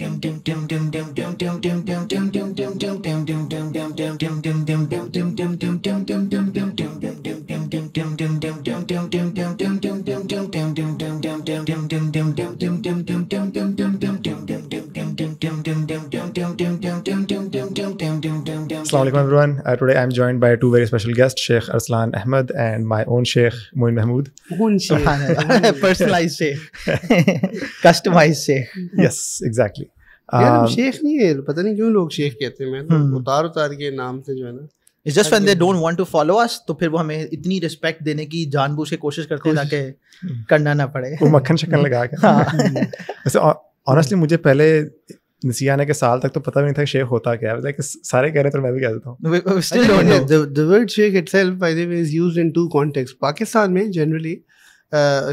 dum dum dum dum dum dum dum dum dum. Assalamu alaikum everyone. Uh, today I'm joined by two very special guests, Sheikh Arslan Ahmed and my own Sheikh Moin Mahmood. Own Sheikh. Personalized Sheikh. Customized Sheikh. yes, exactly. Um, यार शेख नहीं है पता नहीं क्यों लोग शेख कहते हैं मैं hmm. उतार उतार के नाम से जो है ना it's just when they don't want to follow us तो फिर वो हमें इतनी रिस्पेक्ट देने की जानबूझ के कोशिश करते हैं ताकि करना ना पड़े वो मक्खन शक्कन लगा के वैसे ऑनेस्टली मुझे पहले आने के साल तक तो पता भी नहीं था शेख होता क्या है लाइक मतलब सारे कह रहे थे मैं भी कह देता हूं the word sheikh itself by the way is used in two context Pakistan में जनरली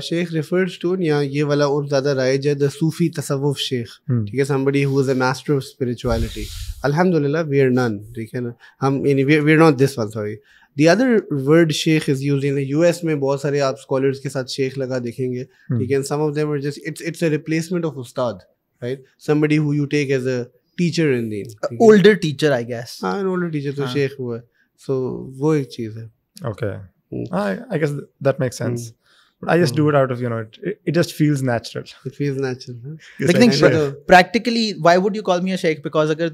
शेख रिफर्स टू या ये वाला और ज़्यादा राइज है द सूफी तसव्वुफ शेख ठीक है somebody who is a master of spirituality अल्हम्दुलिल्लाह वी आर नन ठीक है ना हम यानी we are not this one sorry the other word sheikh is use in U S में बहुत सारे आप स्कॉलर्स के साथ शेख लगा देखेंगे hmm. ठीक है some of them just it's it's a replacement of उस्ताद right? Somebody who you take as a teacher in the uh, older teacher i guess older teacher I guess हाँ एन ओल्डर टीचर तो शेख हुआ है so वो एक चीज़ i okay I that makes sense mm. But I just mm. do it out of you know it, it just feels natural. It feels natural. Huh? Like, like, but, uh, practically, why would you call me a sheikh? Because अगर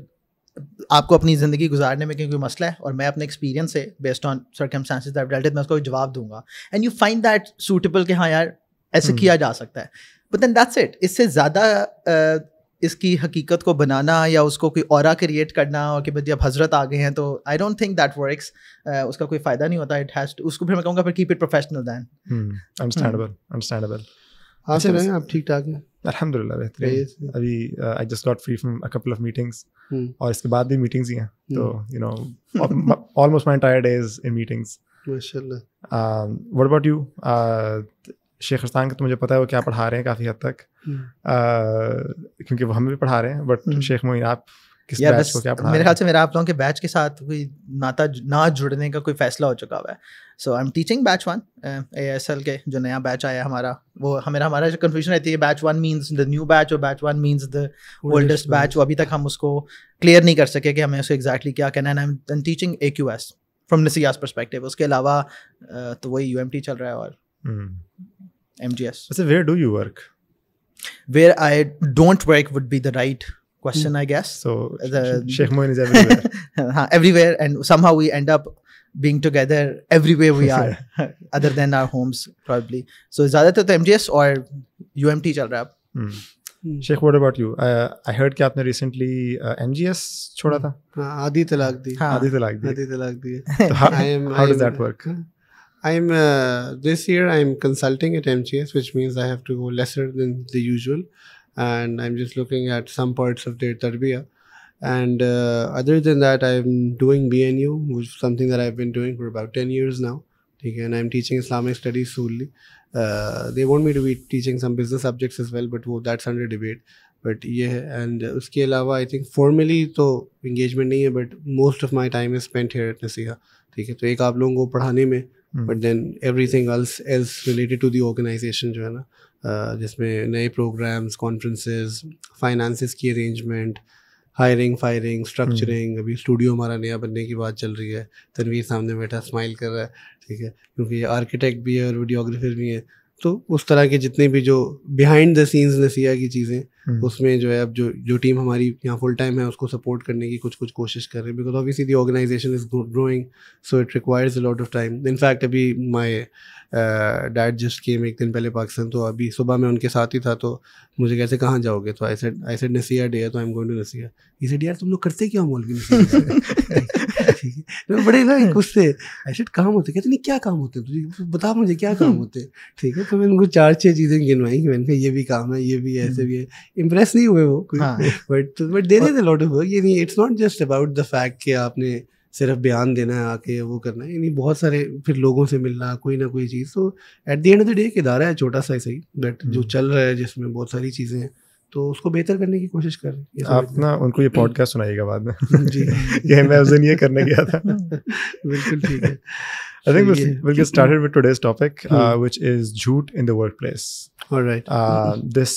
आपको अपनी ज़िंदगी गुजारने में कोई मसला है और मैं अपने एक्सपीरियंस से based on circumstances that deleted मैं उसको जवाब दूंगा and you find that suitable कि हाँ यार ऐसे किया जा सकता है बट दैट्स इट इससे ज़्यादा इसकी हकीकत को बनाना या उसको कोई और क्रिएट करना और कि भाई अब हजरत आ गए हैं तो I don't think that works उसका कोई फ़ायदा नहीं होता इट हैज़ उसको फिर मैं कहूँगा फिर keep it professional then understandable understandable आप अच्छा, सब हैं आप ठीक ठाक हैं अल्हम्दुलिल्लाह बेहतरीन अभी I just got free from a couple of meetings और इसके बाद भी मीटिंग्स ही हैं hmm. तो you know almost my entire is in meetings माशाल्लाह व्हाट अबाउट यू शेखरस्तान का तो मुझे पता है वो क्या पढ़ा रहे हैं काफ़ी हद तक हम्म। क्योंकि वो हमें भी पढ़ा रहे हैं बट हम्म। शेख मोइन आप किस यार बैच को क्या पढ़ा मेरे ख्याल से मेरा आप लोगों के बैच के साथ कोई नाता ना जुड़ने का कोई फैसला हो चुका हुआ है so I am teaching batch one A S L के जो नया बैच आया हमारा वो हमारा हमारा जो कन्फ्यूजन रहती है batch one means the new batch और batch one means the oldest batch वो अभी तक हम उसको क्लियर नहीं कर सके कि हमें उसको एग्जैक्टली क्या कहना है I am teaching A Q S from नसियास परस्पेक्टिव उसके अलावा uh, तो वही यू एम टी चल रहा है और हम्म। MGS. So where do you work? Where I don't work would be the right question, I guess. So the, Sheikh Moin is everywhere. Uh-huh. everywhere, and somehow we end up being together everywhere we are, other than our homes probably. So that the MGS or UMT चल रहा है अब. Sheikh what about you I heard कि आपने recently MGS छोड़ा था हां आधी तलाक दी आधी तलाक दी आधी तलाक दी I'm uh, this year I'm consulting at MGS, which means I have to go lesser than the usual, and I'm just looking at some parts of their tarbiyah. And uh, other than that, I'm doing BNU, which is something that I've been doing for about ten years now. And I'm teaching Islamic studies solely. Uh, they want me to be teaching some business subjects as well, but that's under debate. But yeah, and and उसके अलावा I think formally तो engagement नहीं है but most of my time is spend here नसीहा ठीक है तो एक आप लोगों को पढ़ाने but then everything else else related to the organisation जो है ना uh, जिसमें नए प्रोग्राम्स कॉन्फ्रेंसेस फाइनेंसिस की अरेंजमेंट हायरिंग फायरिंग स्ट्रक्चरिंग अभी स्टूडियो हमारा नया बनने की बात चल रही है तनवीर सामने बैठा स्माइल कर रहा है ठीक है क्योंकि आर्किटेक्ट भी है और वीडियोग्राफर भी है तो उस तरह के जितने भी जो बिहाइंड द सीन्स नसिया की चीज़ें हम्म। उसमें जो है अब जो जो टीम हमारी यहाँ फुल टाइम है उसको सपोर्ट करने की कुछ कुछ कोशिश कर रहे हैं because obviously the organisation is growing so it requires a lot of time in fact अभी माई डैड जस्ट केम एक दिन पहले पाकिस्तान तो अभी सुबह में उनके साथ ही था तो मुझे कैसे कहाँ जाओगे तो आई सेड आई सेड नसिया डे है तो आई एम गोइंग टू नसिया ये सेड यार तुम लोग करते क्या मौलवी ठीक है तो बड़े ना गुस्से आई काम होते कहते नहीं क्या काम होते तुझे बता मुझे क्या काम हम्म। होते ठीक है तो मैंने उनको चार छह चीज़ें गिनवाई कि मैंने कहा ये भी काम है ये भी है ऐसे हम्म। भी है इम्प्रेस नहीं हुए वो बट बट हाँ। तो, दे रहे थे लॉट ऑफ वर्क ये नहीं it's not just about the fact कि आपने सिर्फ बयान देना है आके वो करना है यानी बहुत सारे फिर लोगों से मिलना कोई ना कोई चीज़ तो at the end of the day एक इदारा है छोटा सा ही सही बट जो हम्म। चल रहा है जिसमें बहुत सारी चीज़ें हैं तो उसको बेहतर करने की कोशिश कर रही है आप ना उनको ये पॉडकास्ट सुनाइएगा बाद में जी ये मैं उस दिन ये करने गया था बिल्कुल ठीक है I think we'll, we'll get started with today's topic, hmm. uh, which is jhoot in the workplace. All right. Uh, mm-hmm. This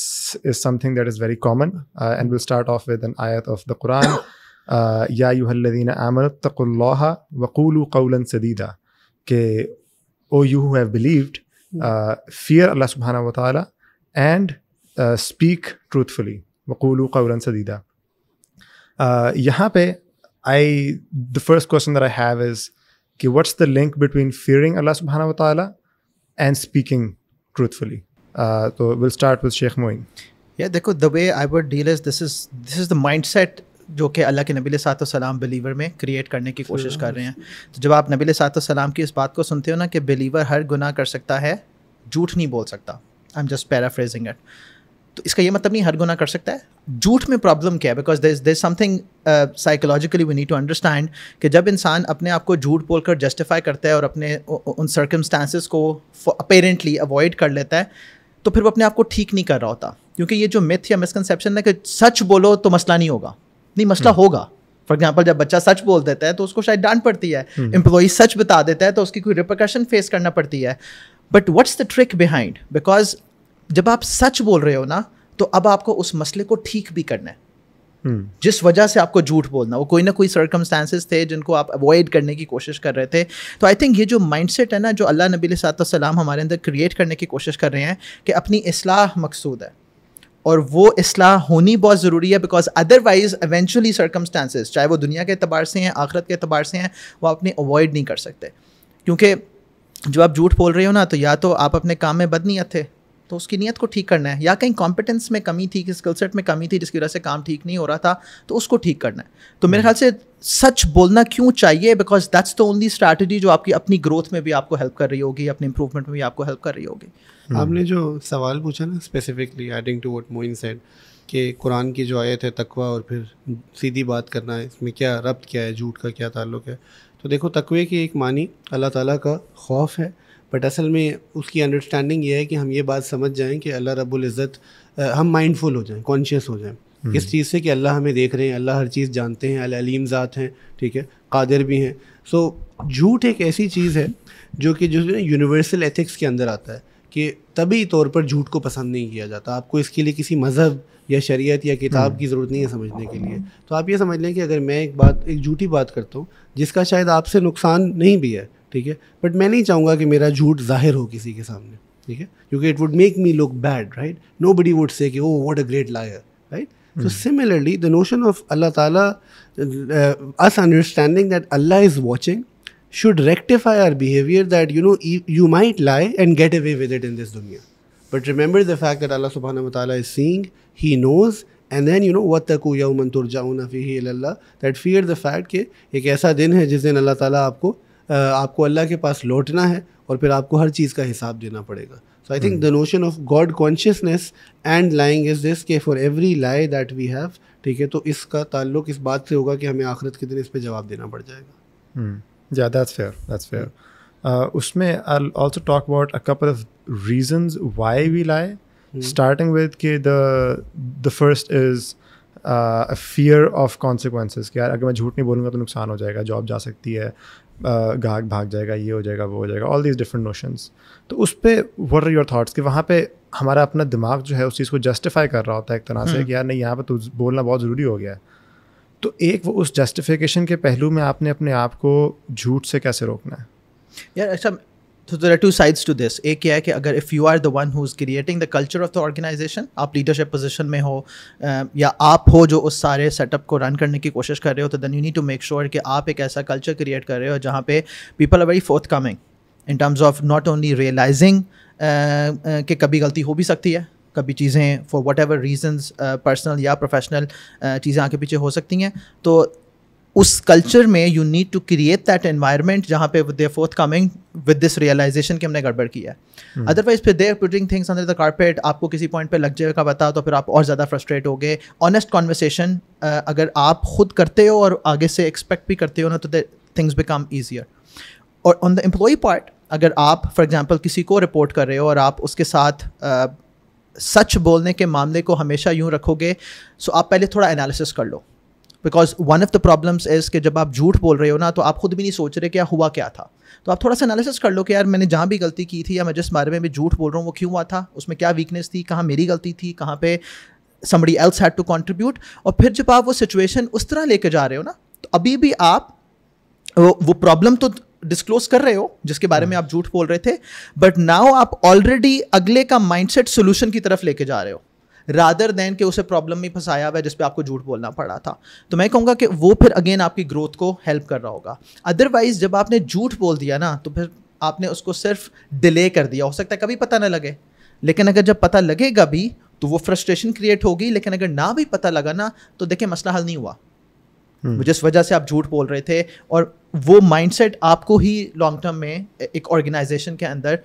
is something that is very common, uh, and we'll start off with an ayat of the Quran. या यूहल्लिन आमनतकुल्ला वकूल कौलन सदीदा के O you have believed fear अल्लाह सुबहाना वाली and speak truthfully वकूल कौला सदीदा यहाँ पे I the first question there I have is कि what's the link between fearing अल्लाह सुबहान वाली एंड स्पीकिंग ट्रूथफुली तो will start with sheikh Moin या देखो the way I would deal is this is this is the mindset जो कि अल्लाह के नबी सलाम बिलीवर में क्रिएट करने की कोशिश कर रहे हैं तो जब आप नबी सलाम की इस बात को सुनते हो ना कि बिलीवर हर गुनाह कर सकता है झूठ नहीं बोल सकता I am just paraphrasing it तो इसका ये मतलब नहीं हर गुना कर सकता है झूठ में प्रॉब्लम क्या है because this this something psychologically we need to understand कि जब इंसान अपने आप को झूठ बोल कर जस्टिफाई करता है और अपने उन सर्कमस्टांसिस को अपेरेंटली अवॉइड कर लेता है तो फिर वो अपने आप को ठीक नहीं कर रहा होता क्योंकि ये जो मिथ या मिसकनसेप्शन है कि सच बोलो तो मसला नहीं होगा नहीं मसला हम्म। होगा फॉर एग्जाम्पल जब बच्चा सच बोल देता है तो उसको शायद डांट पड़ती है एम्प्लॉई हम्म। सच बता देता है तो उसकी कोई रिप्रकॉशन फेस करना पड़ती है but what's the trick behind because जब आप सच बोल रहे हो ना तो अब आपको उस मसले को ठीक भी करना है Hmm. जिस वजह से आपको झूठ बोलना वो कोई ना कोई सर्कमस्टांसिस थे जिनको आप अवॉइड करने की कोशिश कर रहे थे तो आई थिंक ये जो माइंडसेट है ना जो अल्लाह नबी सलाम हमारे अंदर क्रिएट करने की कोशिश कर रहे हैं कि अपनी असलाह मकसूद है और वो असलाह होनी बहुत ज़रूरी है बिकॉज अदरवाइज एवेंचुअली सर्कमस्टांसिस चाहे वो दुनिया के अतबार से हैं आखरत के अतबार से हैं वो अपने अवॉइड नहीं कर सकते क्योंकि जो आप झूठ बोल रहे हो ना तो या तो आप अपने काम में बदनीत थे तो उसकी नीयत को ठीक करना है या कहीं कॉम्पिटेंस में कमी थी कि स्किल सेट में कमी थी जिसकी वजह से काम ठीक नहीं हो रहा था तो उसको ठीक करना है तो मेरे हम्म। ख्याल से सच बोलना क्यों चाहिए because that's the only strategy जो आपकी अपनी ग्रोथ में भी आपको हेल्प कर रही होगी अपने इंप्रूवमेंट में भी आपको हेल्प कर रही होगी हम्म। आपने जो सवाल पूछा ना specifically adding to what Moin said कि कुरान की जो आयत है तकवा और फिर सीधी बात करना है इसमें क्या रब्त क्या है झूठ का क्या ताल्लुक है तो देखो तकवे की एक मानी अल्लाह ताला का खौफ है बट असल में उसकी अंडरस्टैंडिंग ये है कि हम ये बात समझ जाएँ कि अल्लाह रब्बुल इज़्ज़त हम माइंडफुल हो जाएँ कॉन्शियस हो जाए हम्म। इस चीज़ से कि अल्लाह हमें देख रहे हैं अल्लाह हर चीज़ जानते हैं अलीम ज़ात हैं ठीक है कादिर भी हैं सो झूठ एक ऐसी चीज़ है जो कि जो यूनिवर्सल एथिक्स के अंदर आता है कि तभी तौर पर झूठ को पसंद नहीं किया जाता आपको इसके लिए किसी मज़हब या शरीयत या किताब हम्म। की ज़रूरत नहीं है समझने के लिए तो आप ये समझ लें कि अगर मैं एक बात एक झूठी बात करता हूँ जिसका शायद आपसे नुकसान नहीं भी है ठीक है बट मैं नहीं चाहूँगा कि मेरा झूठ जाहिर हो किसी के सामने ठीक है क्योंकि it would make me look bad right nobody would say oh what a great liar right so similarly the notion of अल्लाह ताला अस अंडरस्टैंडिंग दैट अल्लाह is watching should rectify our behaviour that you know you might lie and get away with it in this दुनिया but remember the fact that अल्लाह सुबहान तला is seeing he knows and then you know वत तक यौमन तुर जाऊ नफ़ी that fear the fact कि एक ऐसा दिन है जिस दिन अल्लाह ताला आपको आपको अल्लाह के पास लौटना है और फिर आपको हर चीज़ का हिसाब देना पड़ेगा so I think the notion of God consciousness and lying is this के for every lie that we have ठीक है तो इसका ताल्लुक इस बात से होगा कि हमें आखिरत के दिन इस पर जवाब देना पड़ जाएगा दैट्स फेयर दैट्स फेयर उसमें I also talk about a couple of reasons why we lie starting with के the first is fear of consequences यार अगर मैं झूठ नहीं बोलूँगा तो नुकसान हो जाएगा जॉब जा सकती है uh, गाहक भाग जाएगा ये हो जाएगा वो हो जाएगा ऑल दीज डिफरेंट नोशंस तो उस पर वट आर योर थाट्स कि वहाँ पे हमारा अपना दिमाग जो है उस चीज़ को जस्टिफाई कर रहा होता है एक तरह से हम्म। कि यार नहीं यहाँ पर तो बोलना बहुत ज़रूरी हो गया है तो एक वो उस जस्टिफिकेशन के पहलू में आपने अपने आप को झूठ से कैसे रोकना है यार अच्छा तो there are two sides to this एक क्या है कि अगर if you are the one who is creating the culture of the organisation आप लीडरशिप पोजिशन में हो या आप हो जो उस सारे सेटअप को रन करने की कोशिश कर रहे हो तो then you need to make sure कि आप एक ऐसा कल्चर क्रिएट कर रहे हो जहाँ पे people are very forthcoming in terms of not only realising कि कभी गलती हो भी सकती है कभी चीज़ें for whatever reasons personal या प्रोफेशनल uh, चीज़ें आगे पीछे हो सकती हैं तो उस कल्चर में you need to create that environment जहाँ पे they forthcoming with this realisation की हमने गड़बड़ किया है अदरवाइज hmm. फिर देर पुटिंग थिंग्स अंदर द कारपेट आपको किसी पॉइंट पे लग जाएगा बताओ तो फिर आप और ज़्यादा फ्रस्ट्रेट हो गए ऑनेस्ट कॉन्वर्सेशन अगर आप खुद करते हो और आगे से एक्सपेक्ट भी करते हो ना तो थिंग्स बिकम ईजियर और ऑन द एम्प्लॉय पार्ट अगर आप फॉर एग्जाम्पल किसी को रिपोर्ट कर रहे हो और आप उसके साथ uh, सच बोलने के मामले को हमेशा यूँ रखोगे सो आप पहले थोड़ा एनालिसिस कर लो because one of the problems is कि जब आप झूठ बोल रहे हो ना तो आप खुद भी नहीं सोच रहे कि हुआ क्या था तो आप थोड़ा सा एनालिसिस कर लो कि यार मैंने जहाँ भी गलती की थी या मैं जिस बारे में भी झूठ बोल रहा हूँ वो क्यों हुआ था उसमें क्या वीकनेस थी कहाँ मेरी गलती थी कहाँ पे somebody else had to contribute और फिर जब आप वो सिचुएशन उस तरह लेके जा रहे हो ना तो अभी भी आप वो प्रॉब्लम तो डिस्क्लोज कर रहे हो जिसके बारे में हम्म। आप झूठ बोल रहे थे बट नाउ आप ऑलरेडी अगले का माइंडसेट सॉल्यूशन की तरफ लेके जा रहे हो रादर देन के उसे प्रॉब्लम में फंसाया हुआ है जिसपे आपको झूठ बोलना पड़ा था तो मैं कहूँगा कि वो फिर अगेन आपकी ग्रोथ को हेल्प कर रहा होगा अदरवाइज़ जब आपने झूठ बोल दिया ना तो फिर आपने उसको सिर्फ डिले कर दिया हो सकता है कभी पता ना लगे लेकिन अगर जब पता लगेगा भी तो वो फ्रस्ट्रेशन क्रिएट होगी लेकिन अगर ना भी पता लगा ना तो देखिए मसला हल नहीं हुआ हम्म। जिस वजह से आप झूठ बोल रहे थे और वो माइंडसेट आपको ही लॉन्ग टर्म में एक ऑर्गेनाइजेशन के अंदर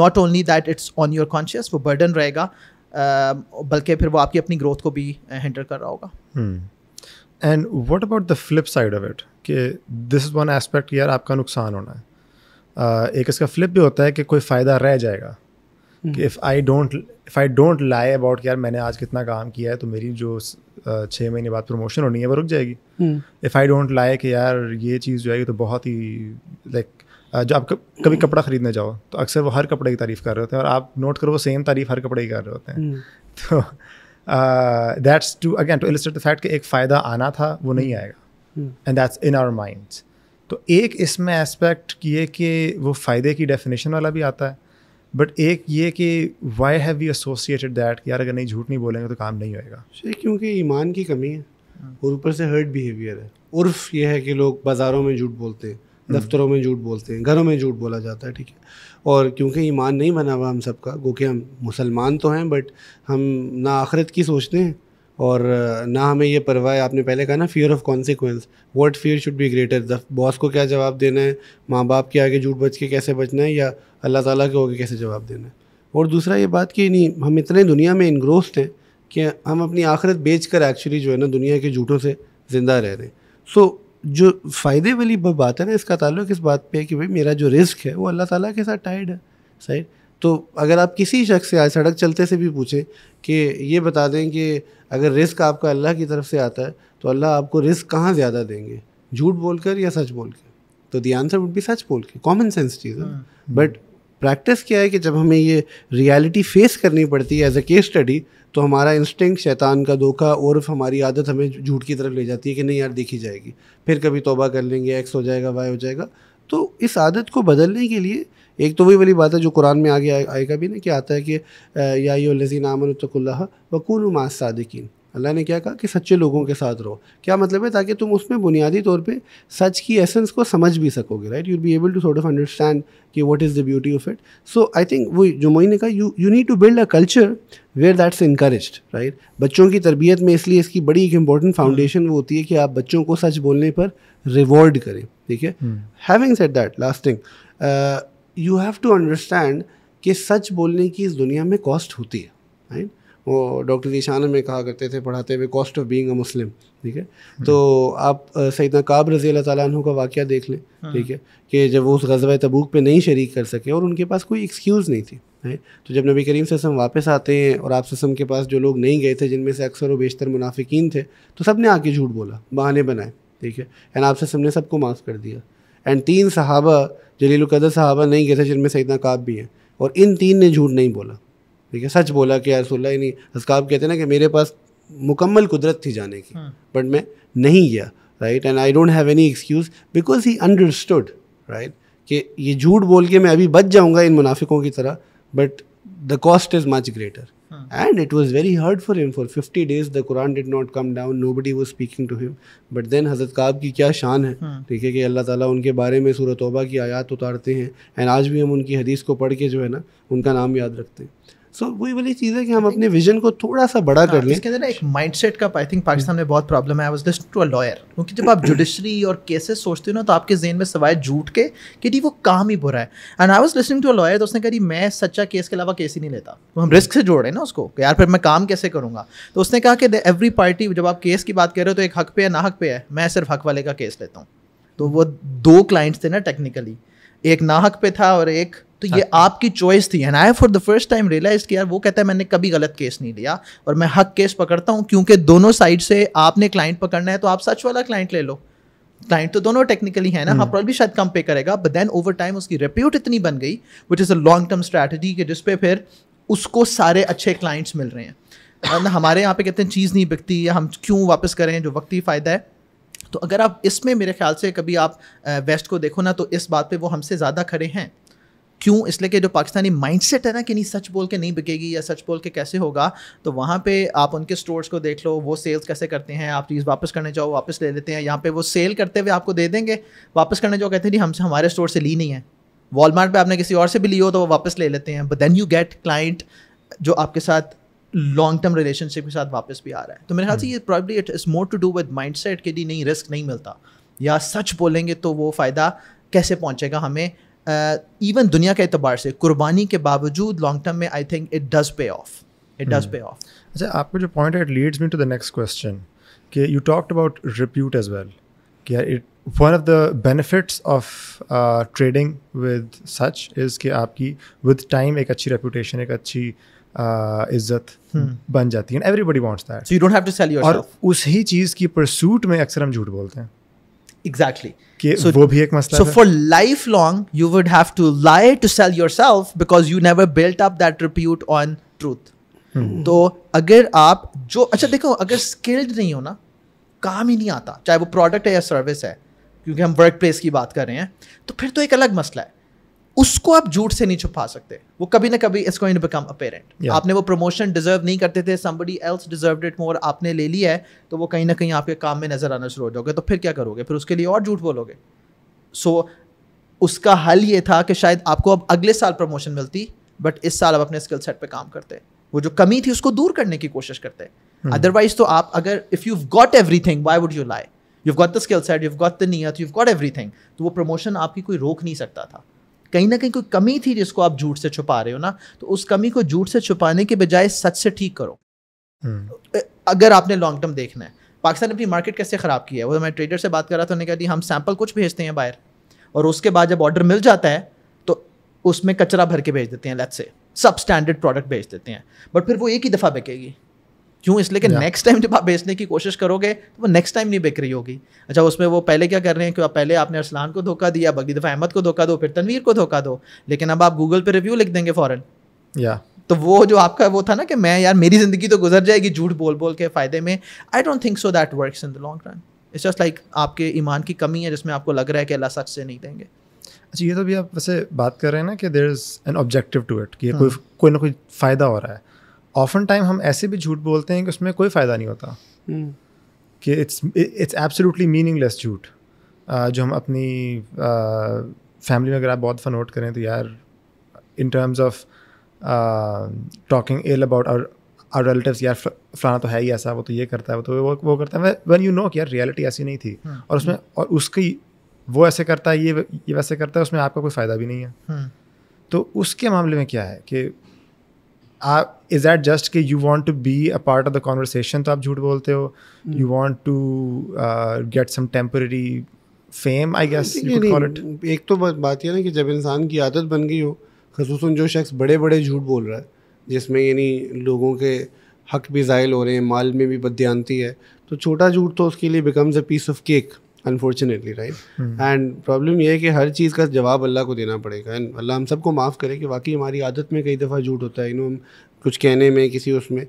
not only that it's on your conscious वो बर्डन रहेगा बल्कि फिर वो आपकी अपनी ग्रोथ को भी हैंडल कर रहा होगा and what about the flip side of it कि दिस इज़ वन एस्पेक्ट यार आपका नुकसान होना है uh, एक इसका फ्लिप भी होता है कि कोई फ़ायदा रह जाएगा hmm. कि if I don't if I don't lie about यार मैंने आज कितना काम किया है तो मेरी जो छः महीने बाद प्रमोशन होनी है वो रुक जाएगी इफ़ आई डोंट लाई कि यार ये चीज़ जो है तो बहुत ही लाइक like, जो आप कभी कपड़ा खरीदने जाओ तो अक्सर वो हर कपड़े की तारीफ कर रहे होते हैं और आप नोट करो वो सेम तारीफ हर कपड़े की कर रहे होते हैं हम्म। तो that's to again to illustrate the fact कि एक फ़ायदा आना था वो नहीं हम्म। आएगा and that's in our minds तो एक इसमें एस्पेक्ट ये कि वो फ़ायदे की डेफिनेशन वाला भी आता है बट एक ये कि why have we associated that यार अगर नहीं झूठ नहीं बोलेंगे तो काम नहीं होएगा क्योंकि ईमान की कमी है हाँ। और ऊपर से हर्ट बिहेवियर है उर्फ ये है कि लोग बाज़ारों में झूठ बोलते हैं हम्म। दफ्तरों में झूठ बोलते हैं घरों में झूठ बोला जाता है ठीक है और क्योंकि ईमान नहीं बना हुआ हम सबका क्योंकि हम मुसलमान तो हैं बट हम ना आखिरत की सोचते हैं और ना हमें ये परवाह है आपने पहले कहा ना fear of consequence what fear should be greater boss को क्या जवाब देना है माँ बाप के आगे झूठ बच के कैसे बचना है या अल्लाह ताला के होकर कैसे जवाब देना है और दूसरा ये बात कि नहीं हम इतने दुनिया में इनग्रोस्ड हैं कि हम अपनी आखिरत बेच कर एक्चुअली जो है ना दुनिया के झूठों से ज़िंदा रह रहे हैं सो so, जो फ़ायदे वाली बात है ना इसका ताल्लुक इस बात पे है कि भाई मेरा जो रिस्क है वो अल्लाह ताला के साथ टाइड है सही तो अगर आप किसी शख्स से आज सड़क चलते से भी पूछें कि ये बता दें कि अगर रिस्क आपका अल्लाह की तरफ से आता है तो अल्लाह आपको रिस्क कहाँ ज़्यादा देंगे झूठ बोलकर या सच बोल कर तो दी आंसर वुड भी सच बोल के कॉमन सेंस चीज़ है बट हाँ। प्रैक्टिस क्या है कि जब हमें ये रियलिटी फेस करनी पड़ती है एज अ केस स्टडी तो हमारा इंस्टिंक्ट शैतान का धोखा और हमारी आदत हमें झूठ की तरफ ले जाती है कि नहीं यार देखी जाएगी फिर कभी तोबा कर लेंगे एक्स हो जाएगा वाई हो जाएगा तो इस आदत को बदलने के लिए एक तो वही वाली बात है जो कुरान में आगे आएगा भी ना कि आता है कि या यो लजीन आमन तो वकून मास सादिकीन अल्लाह ने क्या कहा कि सच्चे लोगों के साथ रहो क्या मतलब है ताकि तुम उसमें बुनियादी तौर पे सच की एसेंस को समझ भी सकोगे right you be able to sort of understand कि what is the beauty of it so I think वो जो मोई ने कहा you you need to build a culture where that's encourage right बच्चों की तरबियत में इसलिए इसकी बड़ी एक इंपॉर्टेंट फाउंडेशन वो होती है कि आप बच्चों को सच बोलने पर रिवॉर्ड करें ठीक है having set that last thing you have to understand कि सच बोलने की इस दुनिया में कॉस्ट होती है राइट वो डॉक्टर ईशान में कहा करते थे पढ़ाते हुए cost of being a Muslim ठीक है तो आप सैदना नकाब रज़ी तु का वाक़ देख लें हाँ। ठीक है कि जब वो उस गजब तबूक पर नहीं शरीक कर सके और उनके पास कोई एक्सक्यूज़ नहीं थी है तो जब नबी करीम सेम वापस आते हैं और आप सम के पास जो लोग नहीं गए थे जिनमें से अक्सर व बेशतर मुनाफिकीन थे तो सब ने आके झूठ बोला बहाने बनाए ठीक है एंड आप सम ने सबको माफ़ कर दिया एंड तीन सहाबा जलील कदर सहाबा नहीं गए थे जिनमें सैदना काब भी हैं और इन तीन ने झूठ नहीं बोला ठीक है सच बोला कि यार सुल्ला ही नहीं असकाब कहते ना कि मेरे पास मुकम्मल कुदरत थी जाने की हाँ। बट मैं नहीं गया right and I don't have any excuse because he understood right कि ये झूठ बोल के मैं अभी बच जाऊँगा इन मुनाफिकों की तरह but the cost is much greater and it was very hard for him for fifty days the कुरान did not come down nobody वो speaking to him but then हज़रत काब की क्या शान है हाँ। ठीक है कि अल्लाह ताला उनके बारे में सूरत तौबा की आयात उतारते हैं एंड आज भी हम उनकी हदीस को पढ़ के जो है ना उनका नाम याद रखते हैं सो वही वाली चीज़ है कि हम अपने विजन को थोड़ा सा बड़ा हाँ, कर लें ना एक माइंड सेट का आई थिंक पाकिस्तान में बहुत प्रॉब्लम है I listen to a lawyer क्योंकि जब आप जुडिशरी और केसेस सोचते हो ना तो आपके जेन में सवाए झूठ के कि जी वो काम ही बुरा है and I was listening to a lawyer तो उसने कहा मैं सच्चा केस के अलावा केस ही नहीं लेता तो हम रिस्क से जोड़ हैं ना उसको यार फिर मैं काम कैसे करूँगा तो उसने कहा कि एवरी पार्टी जब आप केस की बात कर रहे हो तो एक हक पे है ना हक पे है मैं सिर्फ हक वाले का केस लेता हूँ तो वो दो क्लाइंट्स थे ना टेक्निकली एक नाहक पे था और एक तो ये अच्छा। आपकी चॉइस थी and I for the first time realise कि यार वो कहता है मैंने कभी गलत केस नहीं लिया और मैं हक केस पकड़ता हूँ क्योंकि दोनों साइड से आपने क्लाइंट पकड़ना है तो आप सच वाला क्लाइंट ले लो क्लाइंट तो दोनों टेक्निकली है ना हम्म। हाँ प्रॉब्लम शायद कम पे करेगा बट देन ओवर टाइम उसकी रिप्यूट इतनी बन गई which is a long term strategy कि जिसपे फिर उसको सारे अच्छे क्लाइंट्स मिल रहे हैं ना हमारे यहाँ पे कहते हैं चीज़ नहीं बिकती या हम क्यों वापस करें जो वक्ती फ़ायदा है तो अगर आप इसमें मेरे ख्याल से कभी आप वेस्ट को देखो ना तो इस बात पे वो हमसे ज़्यादा खड़े हैं क्यों इसलिए कि जो पाकिस्तानी माइंडसेट है ना कि नहीं सच बोल के नहीं बिकेगी या सच बोल के कैसे होगा तो वहाँ पे आप उनके स्टोर्स को देख लो वो सेल्स कैसे करते हैं आप चीज़ वापस करने जाओ वापस ले लेते हैं यहाँ पे वो सेल करते हुए आपको दे देंगे वापस करने जाओ कहते हैं नहीं हमसे हमारे स्टोर से ली नहीं है वॉलमार्ट पर आपने किसी और से भी ली हो तो वो वापस ले लेते हैं but then you get client जो आपके साथ लॉन्ग टर्म रिलेशनशिप के साथ वापस भी आ रहा है तो मेरे ख्याल से hmm. ये probably it is more to do with mindset के नहीं रिस्क नहीं मिलता या सच बोलेंगे तो वो फ़ायदा कैसे पहुँचेगा हमें इवन uh, दुनिया के अतबार से कुर्बानी के बावजूद लॉन्ग टर्म में I think it does pay off it does pay off अच्छा आपका जो पॉइंट है it leads me to the next question कि you talked about repute as well कि it one of the benefits of trading with सच is कि आपकी with time एक अच्छी रेपूटेशन एक अच्छी uh, इज्जत hmm. बन जाती है everybody wants that so you don't have to sell yourself और उस ही चीज़ की परसूट में अक्सर हम झूठ बोलते हैं एग्जैक्टली so, वो भी एक मसला so for life long you would have to lie to sell yourself because you never built up that repute on truth तो अगर आप जो अच्छा देखो अगर स्किल्ड नहीं हो ना काम ही नहीं आता चाहे वो प्रोडक्ट है या सर्विस है क्योंकि हम वर्क प्लेस की बात कर रहे हैं तो फिर तो एक अलग मसला है उसको आप झूठ से नहीं छुपा सकते वो कभी ना कभी इसको इन बिकम अपेरेंट आपने वो प्रमोशन डिजर्व नहीं करते थे somebody else deserve it more आपने ले लिया है तो वो कहीं ना कहीं आपके काम में नजर आना शुरू हो जाओगे तो फिर क्या करोगे फिर उसके लिए और झूठ बोलोगे सो so, उसका हल ये था कि शायद आपको अब अगले साल प्रमोशन मिलती बट इस साल आप अपने स्किल सेट पर काम करते वो जो कमी थी उसको दूर करने की कोशिश करते अदरवाइज hmm. तो आप अगर if you got everything why would you lie you got the skill set you got the नियत यू गॉट एवरी थिंग तो वो प्रमोशन आपकी कोई रोक नहीं सकता था कहीं ना कहीं कोई कमी थी जिसको आप झूठ से छुपा रहे हो ना तो उस कमी को झूठ से छुपाने के बजाय सच से ठीक करो हम्म। अगर आपने लॉन्ग टर्म देखना है पाकिस्तान अपनी मार्केट कैसे ख़राब किया है वो मैं ट्रेडर से बात कर रहा था उन्होंने कहा कि हम सैंपल कुछ भेजते हैं बाहर और उसके बाद जब ऑर्डर मिल जाता है तो उसमें कचरा भर के भेज देते हैं लेट से सब स्टैंडर्ड प्रोडक्ट भेज देते हैं बट फिर वो एक ही दफ़ा बिकेगी क्यों इसलिए कि नेक्स्ट टाइम जब आप बेचने की कोशिश करोगे तो वो नेक्स्ट टाइम नहीं बिक रही होगी अच्छा उसमें वो पहले क्या कर रहे हैं कि आप पहले आपने अरसलान को धोखा दिया अगली दफ़ा अहमद को धोखा दो फिर तनवीर को धोखा दो लेकिन अब आप गूगल पर रिव्यू लिख देंगे फ़ौरन या तो वो जो आपका वो था ना कि मैं यार मेरी ज़िंदगी तो गुजर जाएगी झूठ बोल बोल के फ़ायदे में I don't think so that works in the long run it's just like आपके ईमान की कमी है जिसमें आपको लग रहा है कि अल्लाह सख्त से नहीं देंगे अच्छा ये तो भी आप वैसे बात कर रहे हैं ना कि there is an objective to it कि कोई हाँ। कोई ना कोई फ़ायदा हो रहा है ऑफन टाइम हम ऐसे भी झूठ बोलते हैं कि उसमें कोई फ़ायदा नहीं होता हम्म। कि इट्स इट्स एब्सोल्युटली मीनिंगलेस झूठ जो हम अपनी फैमिली में अगर आप बहुत फनोट करें तो यार in terms of talking all about our are relative यार फलाना तो है ही ऐसा वो तो ये करता है वो तो वो वो करता है वन यू नो कि यार रियलिटी ऐसी नहीं थी हम्म। और उसमें और उसकी वो ऐसे करता है ये ये वैसे करता है उसमें आपका कोई फ़ायदा भी नहीं है हम्म। तो उसके मामले में क्या है कि आप इज दैट जस्ट कि you want to be a part of the conversation तो आप झूठ बोलते हो you want to get some temporary fame I guess एक तो बात यह ना कि जब इंसान की आदत बन गई हो खसूस जो शख्स बड़े बड़े झूठ बोल रहा है जिसमें यानी लोगों के हक भी ज़ायल हो रहे हैं माल में भी बदयांती है तो छोटा झूठ तो उसके लिए becomes a piece of cake unfortunately right and problem यह है कि हर चीज़ का जवाब अल्लाह को देना पड़ेगा एंड अल्लाह हम सबको माफ़ करे कि वाकई हमारी आदत में कई दफ़ा झूठ होता है यू नो हम कुछ कहने में किसी उसमें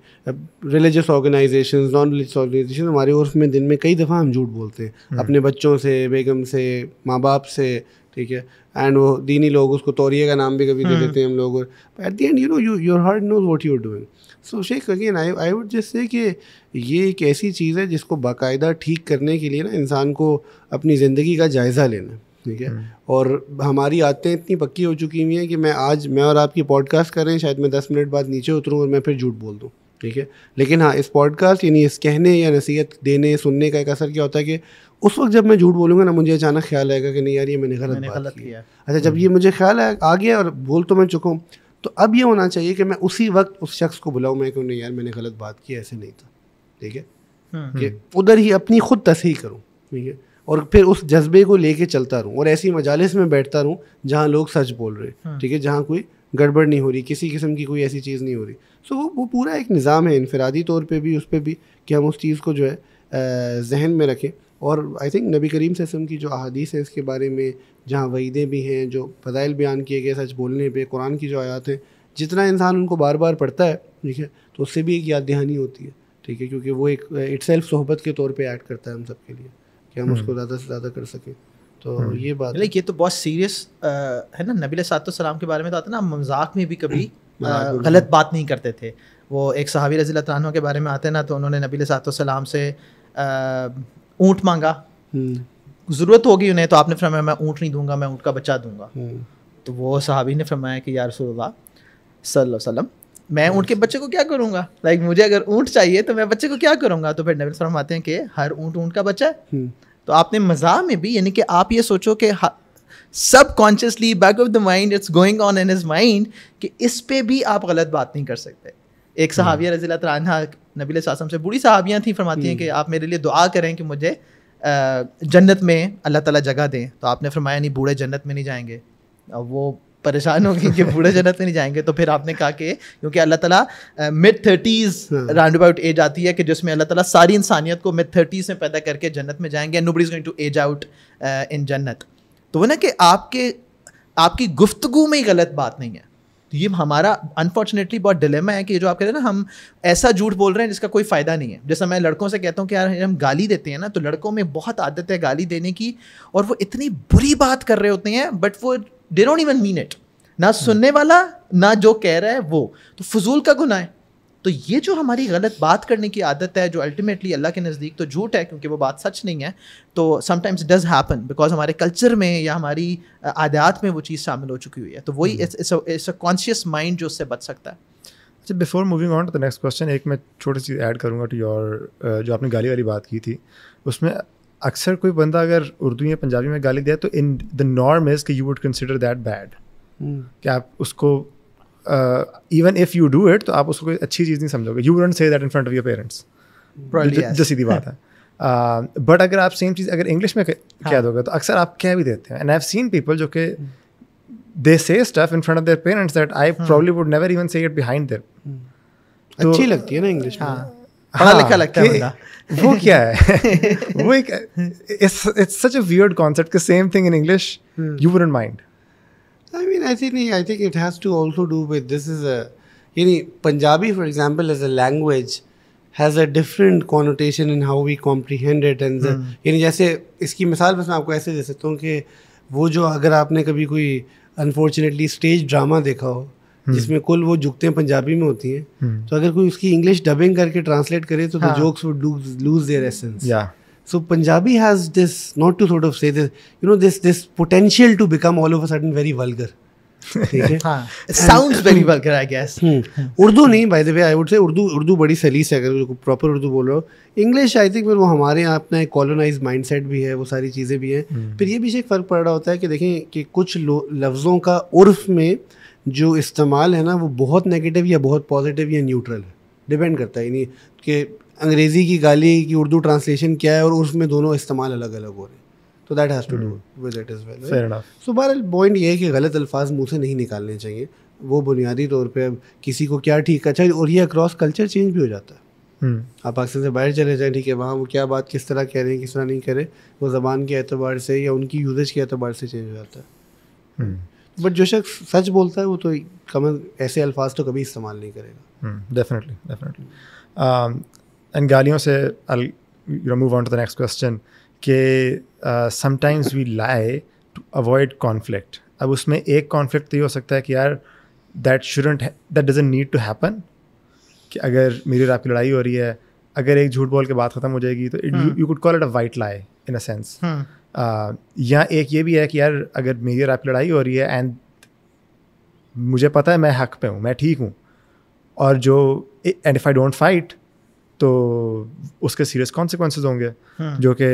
religious organization non religious organization हमारे उर्फ में दिन में कई दफ़ा हम झूठ बोलते हैं hmm. अपने बच्चों से बेगम से माँ बाप से ठीक है एंड वो दीनी लोग उसको तौरिए का नाम भी कभी hmm. दे देते हैं हम लोग और at the end you know you your heart knows what you're doing so Sheikh again I I would just say कि ये एक ऐसी चीज़ है जिसको बाकायदा ठीक करने के लिए ना इंसान को अपनी ज़िंदगी का जायज़ा लेना ठीक है हम्म। और हमारी आदतें इतनी पक्की हो चुकी हुई हैं कि मैं आज मैं और आपकी पॉडकास्ट कर रहे हैं शायद मैं दस मिनट बाद नीचे उतरूँ और मैं फिर झूठ बोल दूँ ठीक है लेकिन हाँ इस पॉडकास्ट यानी इस कहने या नसीहत देने सुनने का एक असर क्या होता है कि उस वक्त जब मैं झूठ बोलूँगा ना मुझे अचानक ख्याल आएगा कि नहीं यार ये मैंने गलत मैंने गलत किया अच्छा जब हम्म। ये मुझे ख्याल आ गया और बोल तो मैं चुका हूँ तो अब ये होना चाहिए कि मैं उसी वक्त उस शख्स को बुलाऊँ मैं क्यों नहीं यार मैंने गलत बात की ऐसे नहीं था ठीक है हम्म, कि हम्म। उधर ही अपनी खुद तसही करूँ ठीक है और फिर उस जज्बे को लेके चलता रहूँ और ऐसी मजालस में बैठता रहूँ जहाँ लोग सच बोल रहे हैं हम्म। ठीक है जहाँ कोई गड़बड़ नहीं हो रही किसी किस्म की कोई ऐसी चीज़ नहीं हो रही सो वो वो पूरा एक निज़ाम है इनफरादी तौर पर भी उस पर भी कि हम उस चीज़ को जो है जहन में रखें और आई थिंक नबी करीम वसम की जो अहादीस है इसके बारे में जहाँ वहीदें भी हैं जो फजाइल बयान किए गए सच बोलने पर कुरान की जो आयात हैं जितना इंसान उनको बार बार पढ़ता है ठीक है तो उससे भी एक याद दहानी होती है ठीक है क्योंकि वो एक इट सेल्फ सोहबत के तौर पर ऐड करता है हम सब के लिए कि हम उसको हम्म। ज़्यादा से ज़्यादा कर सकें तो हम्म। ये बात नहीं ये तो बहुत सीरियस है ना नबी सलाम के बारे में तो आता ना मजाक में भी कभी गलत बात नहीं करते थे वो एक सहावी रजील के बारे में आते ना तो उन्होंने नबी सलाम से ऊँट मांगा हम्म। ज़रूरत होगी उन्हें तो आपने फरमाया मैं ऊँट नहीं दूंगा मैं ऊँट का बच्चा दूंगा हम्म। तो वो सहाबी ने फरमाया कि यार वसल्लम मैं हम्म। ऊँट के बच्चे को क्या करूँगा लाइक मुझे अगर ऊँट चाहिए तो मैं बच्चे को क्या करूँगा तो फिर नबी फरमाते हैं कि हर ऊँट ऊँट का बच्चा है तो आपने मजाक में भी यानी कि आप ये सोचो कि सब consciously back of the mind it's going on in is mind कि इस पर भी आप गलत बात नहीं कर सकते एक सहाबिया रजील तरह नबी से बूढ़ी सहाबियाँ थी फरमाती हैं कि हम्म। आप मेरे लिए दुआ करें कि मुझे जन्नत में अल्लाह ताला जगह दें तो आपने फरमाया नहीं बूढ़े जन्नत में नहीं जाएंगे अब वो परेशान हो गई कि बूढ़े जन्नत में नहीं जाएंगे तो फिर आपने कहा कि क्योंकि Allah Taala mid thirties round about age आती है कि जिसमें अल्लाह ताला सारी इंसानियत को मिड थर्टीज़ में पैदा करके जन्नत में जाएंगे is going to age out in जन्नत तो वो ना कि आपके आपकी गुफ्तगु में ही गलत बात नहीं है तो ये हमारा अनफॉर्चुनेटली बहुत डिलेमा है कि जो आप कह रहे हैं ना हम ऐसा झूठ बोल रहे हैं जिसका कोई फ़ायदा नहीं है जैसा मैं लड़कों से कहता हूँ कि यार हम गाली देते हैं ना तो लड़कों में बहुत आदत है गाली देने की और वो इतनी बुरी बात कर रहे होते हैं बट वो they don't even mean it ना सुनने वाला ना जो कह रहा है वो तो फजूल का गुना है तो ये जो हमारी गलत बात करने की आदत है जो अल्टीमेटली अल्लाह के नज़दीक तो झूठ है क्योंकि वो बात सच नहीं है तो समटाइम्स डज हैपन बिकॉज हमारे कल्चर में या हमारी आदात में वो चीज़ शामिल हो चुकी हुई है तो वही इट्स अ कॉन्शियस माइंड जो उससे बच सकता है अच्छा before moving on to the next question एक मैं छोटी चीज़ ऐड करूँगा टू योर जो आपने गाली वाली बात की थी उसमें अक्सर कोई बंदा अगर उर्दू या पंजाबी में गाली दिया तो इन द नॉर्म इज़ कि you would consider that bad कि आप उसको even if you do it तो आप उसको कोई अच्छी चीज़ नहीं समझोगे you don't say that in front of your parents जो सीधी बात है बट uh, अगर आप सेम चीज़ अगर इंग्लिश में क्या हाँ। दोगे तो अक्सर आप कह भी देते हैं and I have seen people जो कि they say stuff in front of their parents that I probably would never even say it behind their अच्छी लगती है ना इंग्लिश में हाँ। पढ़ा लिखा हाँ, लगता है वो क्या है वो एक it's such a weird concept कि same thing in English you wouldn't mind I mean, I think I think it has to also do with this is a you know Punjabi, for example, as a language has a different connotation in how we comprehend it and the, you know, जैसे इसकी मिसाल बस मैं आपको ऐसे दे सकता हूँ कि वो जो अगर आपने कभी कोई अनफॉर्चुनेटली स्टेज ड्रामा देखा हो जिसमें कुल वो झुकते हैं पंजाबी में होती हैं तो अगर कोई उसकी इंग्लिश डबिंग करके ट्रांसलेट करे तो the jokes would lose their essence या so Punjabi has this not to sort of say this, you know, this this potential to become all of very vulgar हाँ. hmm. hmm. hmm. उर्दू नहीं by the way I would say Urdu Urdu बड़ी सलीस है अगर proper Urdu बोल रहे हो English I think वो हमारे यहाँ अपना एक कॉलोनाइज सेट भी है वो सारी चीज़ें भी हैं फिर ये भी एक फ़र्क पड़ रहा होता है कि देखें कि कुछ लफ्ज़ों का उर्फ में जो इस्तेमाल है ना वो बहुत नेगेटिव या बहुत पॉजिटिव या न्यूट्रल है डिपेंड करता है यानी कि अंग्रेज़ी की गाली की उर्दू ट्रांसलेशन क्या है और उसमें दोनों इस्तेमाल अलग अलग हो रहे हैं तो that has to do with it is well so बहर पॉइंट ये है कि गलत अल्फाज मुँह से नहीं निकालने चाहिए वो बुनियादी तौर पर अब किसी को क्या ठीक अच्छा और ये अक्रॉस कल्चर चेंज भी हो जाता है Hmm. आप पाकिस्तान से बाहर चले जाएँ ठीक है वहाँ वो क्या बात किस तरह कह रहे हैं किस तरह नहीं कह रहे वो ज़बान के अतबार से या उनकी यूजेज के अतबार से चेंज हो जाता है बट hmm. जो शख्स सच बोलता है वो तो कम ऐसे अल्फाज तो कभी इस्तेमाल नहीं करेगा डेफिनेटली hmm. डेफिनेटली एंड गालियों से move on to the next question के sometimes we lie to avoid conflict अब उसमें एक कॉन्फ्लिक्ट तो ये हो सकता है कि यार that shouldn't that doesn't need to happen कि अगर मेरी और आपकी लड़ाई हो रही है अगर एक झूठ बोल के बात ख़त्म हो जाएगी तो you could call it a white lie in a sense या एक ये भी है कि यार अगर मेरी और आपकी लड़ाई हो रही है एंड मुझे पता है मैं हक पे हूँ मैं ठीक हूँ और जो and if I don't fight तो उसके सीरियस कॉन्सिक्वेंस होंगे हाँ। जो कि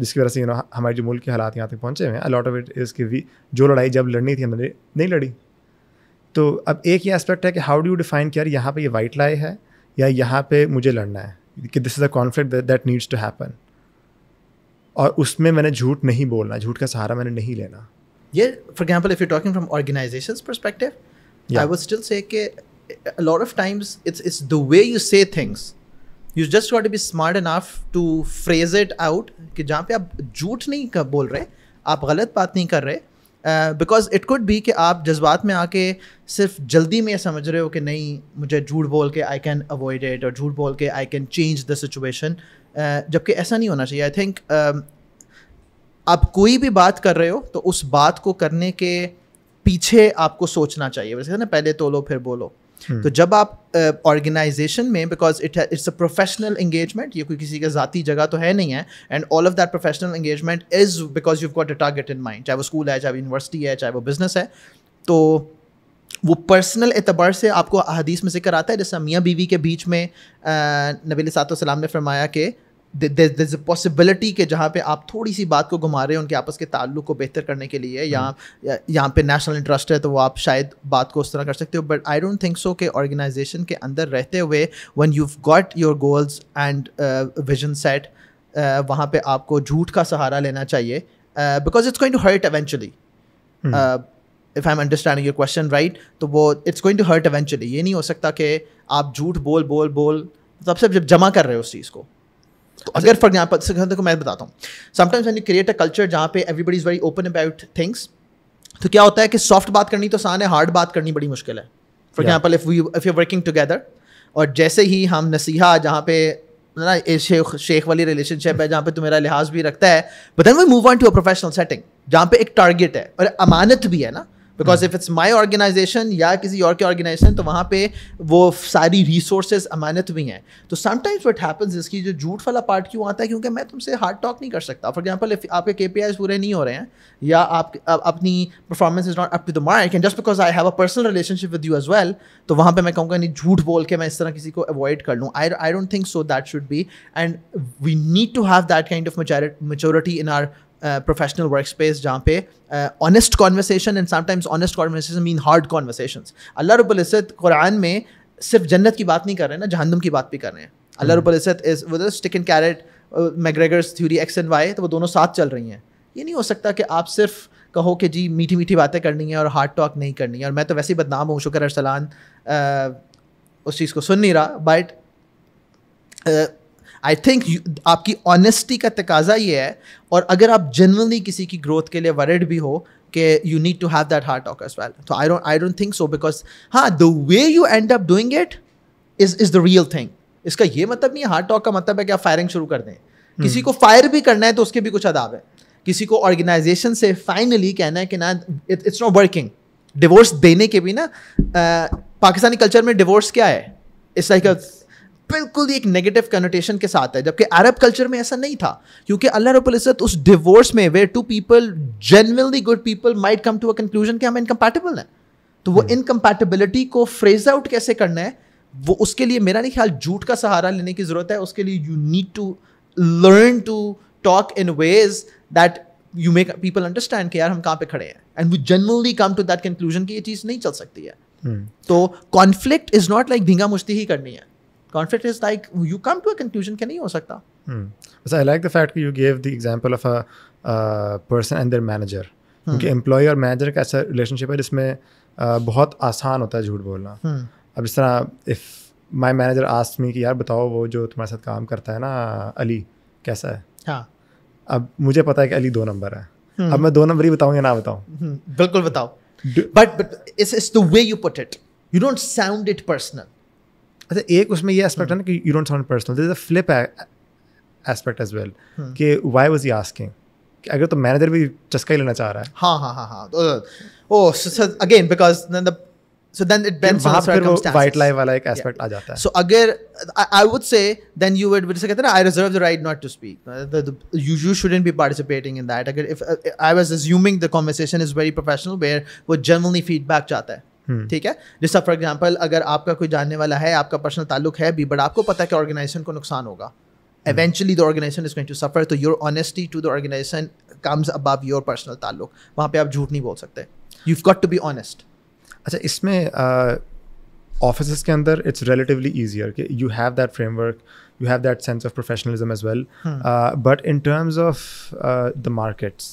जिसकी वजह से यू नो हमारे जो मुल्क के हालात यहाँ तक पहुँचे हुए हैं अलॉट ऑफ इट इज़ कि वी जो लड़ाई जब लड़नी थी हमने नहीं लड़ी तो अब एक ही एस्पेक्ट है कि हाउ डू यू डिफाइन कि यार यहाँ पर ये वाइट लाए है या यहाँ पर मुझे लड़ना है कि this is a conflict that needs to happen और उसमें मैंने झूठ नहीं बोलना झूठ का सहारा मैंने नहीं लेना ये for example if you talking from organization perspective I would still say lot of times it's it's the way you say things you just what be smart enough to phrase it out कि जहाँ पे आप झूठ नहीं कर बोल रहे आप गलत बात नहीं कर रहे बिकॉज इट कुड भी कि आप जज्बात में आके सिर्फ जल्दी में समझ रहे हो कि नहीं मुझे झूठ बोल के आई कैन अवॉइड इट और झूठ बोल के I can change the situation जबकि ऐसा नहीं होना चाहिए आई थिंक आप कोई भी बात कर रहे हो तो उस बात को करने के पीछे आपको सोचना चाहिए वैसे ना पहले तो लो फिर बोलो Hmm. तो जब आप ऑर्गेनाइजेशन uh, में because it it's a professional engagement ये कोई किसी का ज़ाती जगह तो है नहीं है and all of that professional engagement is because you got a target in mind चाहे वो स्कूल है चाहे वो यूनिवर्सिटी है चाहे वो बिजनेस है तो वो पर्सनल एतबार से आपको अहदीस में जिक्र आता है जैसे मियाँ बीवी के बीच में नबी सात ने फरमाया कि दिस पॉसिबिलिटी के जहाँ पे आप थोड़ी सी बात को घुमा रहे हैं उनके आपस के ताल्लुक को बेहतर करने के लिए या hmm. यहाँ पे नेशनल इंटरेस्ट है तो वो आप शायद बात को उस तरह कर सकते हो but I don't think so कि ऑर्गेनाइजेशन के अंदर रहते हुए when you got your goals and vision set वहाँ पे आपको झूठ का सहारा लेना चाहिए because it's going to hurt eventually if I am understanding your question right तो वो it's going to hurt eventually ये नहीं हो सकता कि आप झूठ बोल बोल बोल तब मतलब से जब जमा कर रहे हो उस चीज़ को तो अगर फॉर एग्जाम्पल देखो मैं बताता हूँ sometimes when you create a culture जहाँ पे everybody is very open about things तो क्या होता है कि सॉफ्ट बात करनी तो आसान है हार्ड बात करनी बड़ी मुश्किल है for example if we if you working together और जैसे ही हम नसीहा जहाँ पे ना शेख शेख वाली रिलेशनशिप है जहाँ पे तो मेरा लिहाज भी रखता है but then we move on to a professional setting जहाँ पे एक टारगेट है और अमानत भी है ना because if it's my organization या किसी और के ऑर्गेनाइजेशन तो वहाँ पे वो सारी रिसोर्सेज अमानत भी हैं तो समटाइम्स वट हैपन्स इसकी जो झूठ वाला पार्ट क्यों आता है क्योंकि मैं तुमसे हार्ड टॉक नहीं कर सकता फॉर एग्जाम्पल इफ आपके के पी पूरे नहीं हो रहे हैं या आप अपनी performance is not up to the mark and just because I have a personal relationship with you as well तो वहाँ पर मैं कहूँगा नहीं झूठ बोल के मैं इस तरह किसी को अवॉइड कर लूँ I I don't think so that should be and we need to have that kind of maturity in our professional work space जहाँ पे honest conversation and sometimes honest conversation mean hard conversation Allah रबुल्ज़त कुरान में सिर्फ जन्नत की बात नहीं कर रहे हैं ना जहन्नुम की बात भी कर रहे हैं हम्म। अल्लाह रबुल्ज़त is with stick and carrot McGregor's theory X and Y तो वो दोनों साथ चल रही हैं ये नहीं हो सकता कि आप सिर्फ कहो कि जी मीठी मीठी बातें करनी है और हार्ड टॉक नहीं करनी है और मैं तो वैसे ही बदनाम हूँ शुक्र अरसलान uh, उस चीज़ को सुन नहीं रहा बट आई थिंक आपकी ऑनेस्टी का तकाजा ये है और अगर आप जनरली किसी की ग्रोथ के लिए वरिड भी हो कि you need to have that heart talk as well तो I I don't think so because हाँ the way you end up doing it is is the real thing इसका ये मतलब नहीं हार्ट टॉक का मतलब है कि आप फायरिंग शुरू कर दें हम्म। किसी को फायर भी करना है तो उसके भी कुछ अदाब है किसी को ऑर्गेनाइजेशन से फाइनली कहना है कि ना इट्स नॉट वर्किंग डिवोर्स देने के भी ना पाकिस्तानी कल्चर में डिवोर्स क्या है इट्स लाइक अ बिल्कुल एक नेगेटिव कनोटेशन के साथ है जबकि अरब कल्चर में ऐसा नहीं था क्योंकि अल्लाह इज्जत उस डिवोर्स में वे two people genuinely good people might come to a conclusion कि हम इनकंपैटिबल हैं तो वो इनकंपैटिबिलिटी hmm. को फ्रेज आउट कैसे करना है वो उसके लिए मेरा नहीं ख्याल झूठ का सहारा लेने की ज़रूरत है उसके लिए you need to learn to talk in ways that you make people understand कि यार हम कहाँ पे खड़े हैं and we generally come to that conclusion कि ये चीज़ नहीं चल सकती है hmm. तो कॉन्फ्लिक्ट इज़ नॉट लाइक धींगा मुश्ती ही करनी है conflict is like you come to a conclusion के नहीं हो सकता hmm. so i like the fact you gave the example of a uh, person and their hmm. क्योंकि एम्प्लॉय और मैनेजर का ऐसा रिलेशनशिप है जिसमें uh, बहुत आसान होता है झूठ बोलना hmm. अब इस तरह if my manager ask me कि यार बताओ वो जो तुम्हारे साथ काम करता है ना अली कैसा है हाँ अब मुझे पता है कि अली दो नंबर है hmm. अब मैं दो नंबर ही बताऊँ या ना बताऊँ hmm. बिल्कुल बताओ but but it's the way you put it you don't sound it personal अच्छा एक उसमें यह एस्पेक्ट है ना हम्म। कि you don't sound personal this is a flip aspect as well कि व्हाई वाज ही आस्किंग कि अगर तो मैनेजर भी चस्का ही लेना चाह रहा है हां हां हां हां तो oh so again because then the so then it bends on circumstances white lie वाला एक एस्पेक्ट आ जाता है सो अगर I would say then you would जैसे कहते ना I reserve the right not to speak you you shouldn't be participating in that अगर if I was assuming the conversation is very professional where वो generally feedback चाहता है हम्म। ठीक है जैसा फॉर एग्जाम्पल अगर आपका कोई जानने वाला है आपका पर्सनल ताल्लुक है भी बट आपको पता है कि ऑर्गेनाइजेशन को नुकसान होगा eventually the organization is going to suffer तो your honesty to the organization comes above your personal ताल्लुक वहाँ पर आप झूठ नहीं बोल सकते you got to be honest अच्छा इसमें ऑफिस के अंदर इट्स रिलेटिवली ईजियर कि you have that framework you have that sense of professionalism as well but in terms of the markets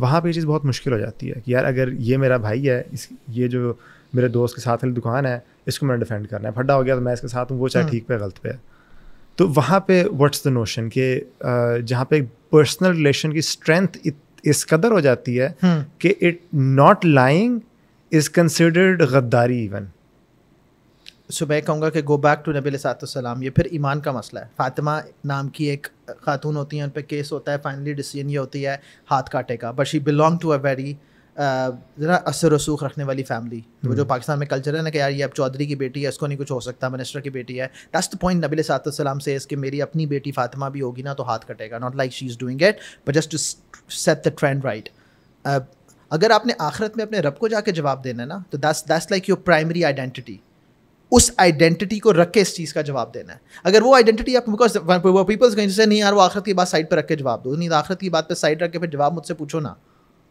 वहाँ पर ये चीज़ बहुत मुश्किल हो जाती है कि यार अगर ये मेरा भाई है इस ये जो uh, मेरे दोस्त के साथ वाली दुकान है इसको मैंने डिफेंड करना है फड्डा हो गया तो मैं इसके साथ हूँ वो चाहे हाँ। ठीक पे गलत पे है तो वहाँ पे व्हाट्स द नोशन कि जहाँ पे पर्सनल रिलेशन की स्ट्रेंथ इस कदर हो जाती है हाँ। कि it not lying is considered गद्दारी इवन सो मैं कहूँगा कि गो बैक टू नबी सलाम ये फिर ईमान का मसला है फातिमा नाम की एक खातून होती है उन पर केस होता है फाइनली डिसीजन ये होती है हाथ काटे का but she belong to a very ज़रा असर रसूख रखने वाली फैमिली तो जो हम्म। पाकिस्तान में कल्चर है ना कि यार ये अब चौधरी की बेटी है इसको नहीं कुछ हो सकता मिनिस्टर की बेटी है दस्ट पॉइंट नबी सलाम से इसके मेरी अपनी बेटी फातिमा भी होगी ना तो हाथ कटेगा not like she is doing it but just set the trend right अगर आपने आखिरत में अपने रब को जाके जवाब देना है ना तो दस दस लाइक योर प्राइमरी आइडेंटिटी उस आइडेंटिटी को रख के इस चीज़ का जवाब देना है अगर वो आइडेंटिटी आप बिकॉज वो पीपल्स कहीं से नहीं यार वो आखिरत की बात साइड पर रख के जवाब दो नहीं आखिरत की बात पर साइड रख के फिर जवाब मुझसे पूछो ना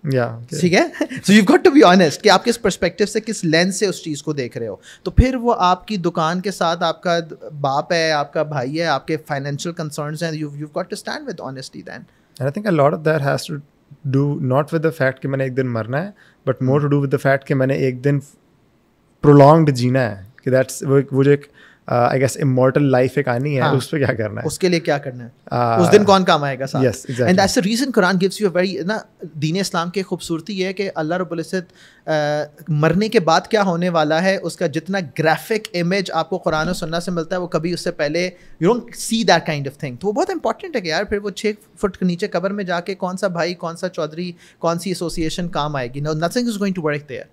ठीक है so you got to be honest कि आप किस परस्पेक्टिव से किस लेंस से उस चीज़ को देख रहे हो तो फिर वो आपकी दुकान के साथ आपका बाप है आपका भाई है आपके फाइनेंशियल कंसर्न हैं you you got to stand with honesty then I think a lot of that has to do not with the fact कि मैंने एक दिन मरना है but more to do with the fact कि मैंने एक दिन प्रोलॉन्ग्ड जीना है कि दैट्स वो वो जो एक आई गेस इमोर्टल लाइफ एक आनी है हाँ। उस पर क्या करना है उसके लिए क्या करना है uh, उस दिन कौन काम आएगा साथ yes and that's the reason Quran gives you a very ना दीन इस्लाम की खूबसूरती है कि अल्लाह रब्बुल इज़्ज़त uh, मरने के बाद क्या होने वाला है उसका जितना ग्राफिक इमेज आपको कुरान और सुन्ना से मिलता है वो कभी उससे पहले you don't see that kind of thing तो वो बहुत इंपॉर्टेंट है कि यार फिर वो छः फुट के नीचे कबर में जाके कौन सा भाई कौन सा चौधरी कौन सी एसोसिएशन काम आएगी nothing is going to work there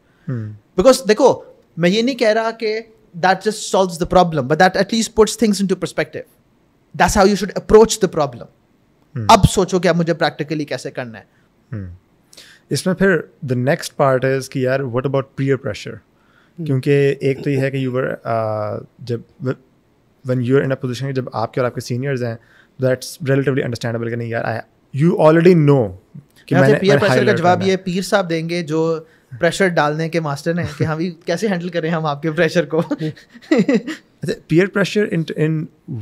because देखो मैं ये नहीं कह रहा कि that just solves the problem, but that at least puts things into perspective. That's how you should approach the problem. Hmm. अब सोचो कि अब मुझे प्रैक्टिकली कैसे करना है hmm. इसमें फिर द नेक्स्ट पार्ट इज कि यार व्हाट अबाउट पीयर प्रेशर क्योंकि एक तो ये है कि यू वर जब when you are in a position जब आपके और आपके सीनियर्स हैं दैट्स रिलेटिवली अंडरस्टैंडेबल कि नहीं यार आई यू ऑलरेडी नो कि मैंने पीयर प्रेशर का जवाब ये पीर साहब देंगे जो प्रेशर डालने के मास्टर हैं कि हम कैसे हैंडल करें हम आपके प्रेशर को peer pressure in in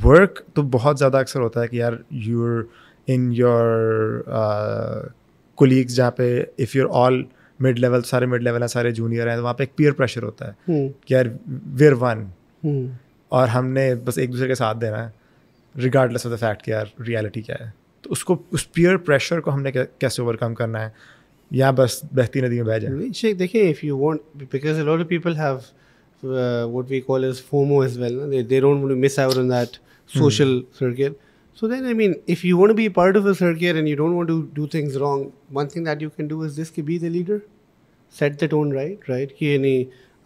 work तो बहुत ज़्यादा अक्सर होता है कि यार यूर इन योर कोलीग्स जहाँ पे if you're all mid level सारे मिड लेवल हैं सारे जूनियर हैं तो वहाँ पे एक पीयर प्रेशर होता है हम्म। कि यार वेयर वन हम्म। और हमने बस एक दूसरे के साथ देना है रिगार्डलेस ऑफ द फैक्ट कि यार रियलिटी क्या है तो उसको उस पीयर प्रेशर को हमने कैसे ओवरकम करना है या बस बहती नदी में बह जाए देखिए if you want because a lot of people have what we call is FOMO as well they don't want to miss out on that social circuit so then I mean if you want to be part of a circuit and you don't want to do things wrong one thing that you can do is this कि be the leader set the tone right right कि यानी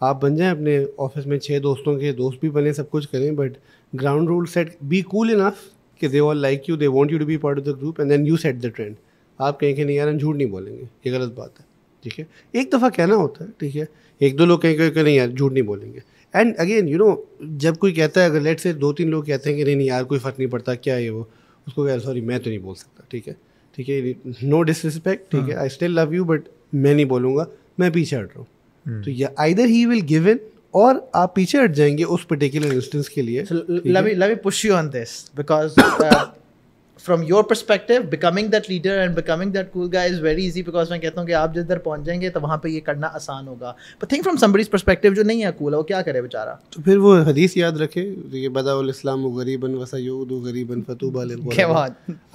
आप बन जाएं अपने office में छह दोस्तों के दोस्त भी बने सब कुछ करें but ground rule set be cool enough कि they all like you they want you to be part of the group and then you set the trend आप कहें नहीं यार हम झूठ नहीं बोलेंगे ये गलत बात है ठीक है एक दफ़ा कहना होता है ठीक है एक दो लोग कहेंगे कि नहीं यार झूठ नहीं बोलेंगे एंड अगेन यू नो जब कोई कहता है अगर लेट से दो तीन लोग कहते हैं कि नहीं नहीं यार कोई फ़र्क नहीं पड़ता क्या है वो उसको कह सॉरी मैं तो नहीं बोल सकता ठीक है ठीक है नो डिसरिस्पेक्ट ठीक है I still love you but मैं नहीं बोलूँगा मैं पीछे हट रहा हूँ हम्म। तो either he will give in और आप पीछे हट जाएंगे उस पर्टिकुलर इंस्टेंस के लिए let me push you on this because from your perspective becoming that leader and becoming that cool guy is very easy because मैं कहता हूँ कि आप जिस दर पहुँच जाएंगे तो वहाँ पर यह करना आसान होगा but think from somebody's perspective जो नहीं है कूल है वो क्या करे बेचारा तो फिर वो हदीस याद रखे तो ये बदाउल इस्लाम वो गरीबन वसयूद गरीबन फतूबा क्या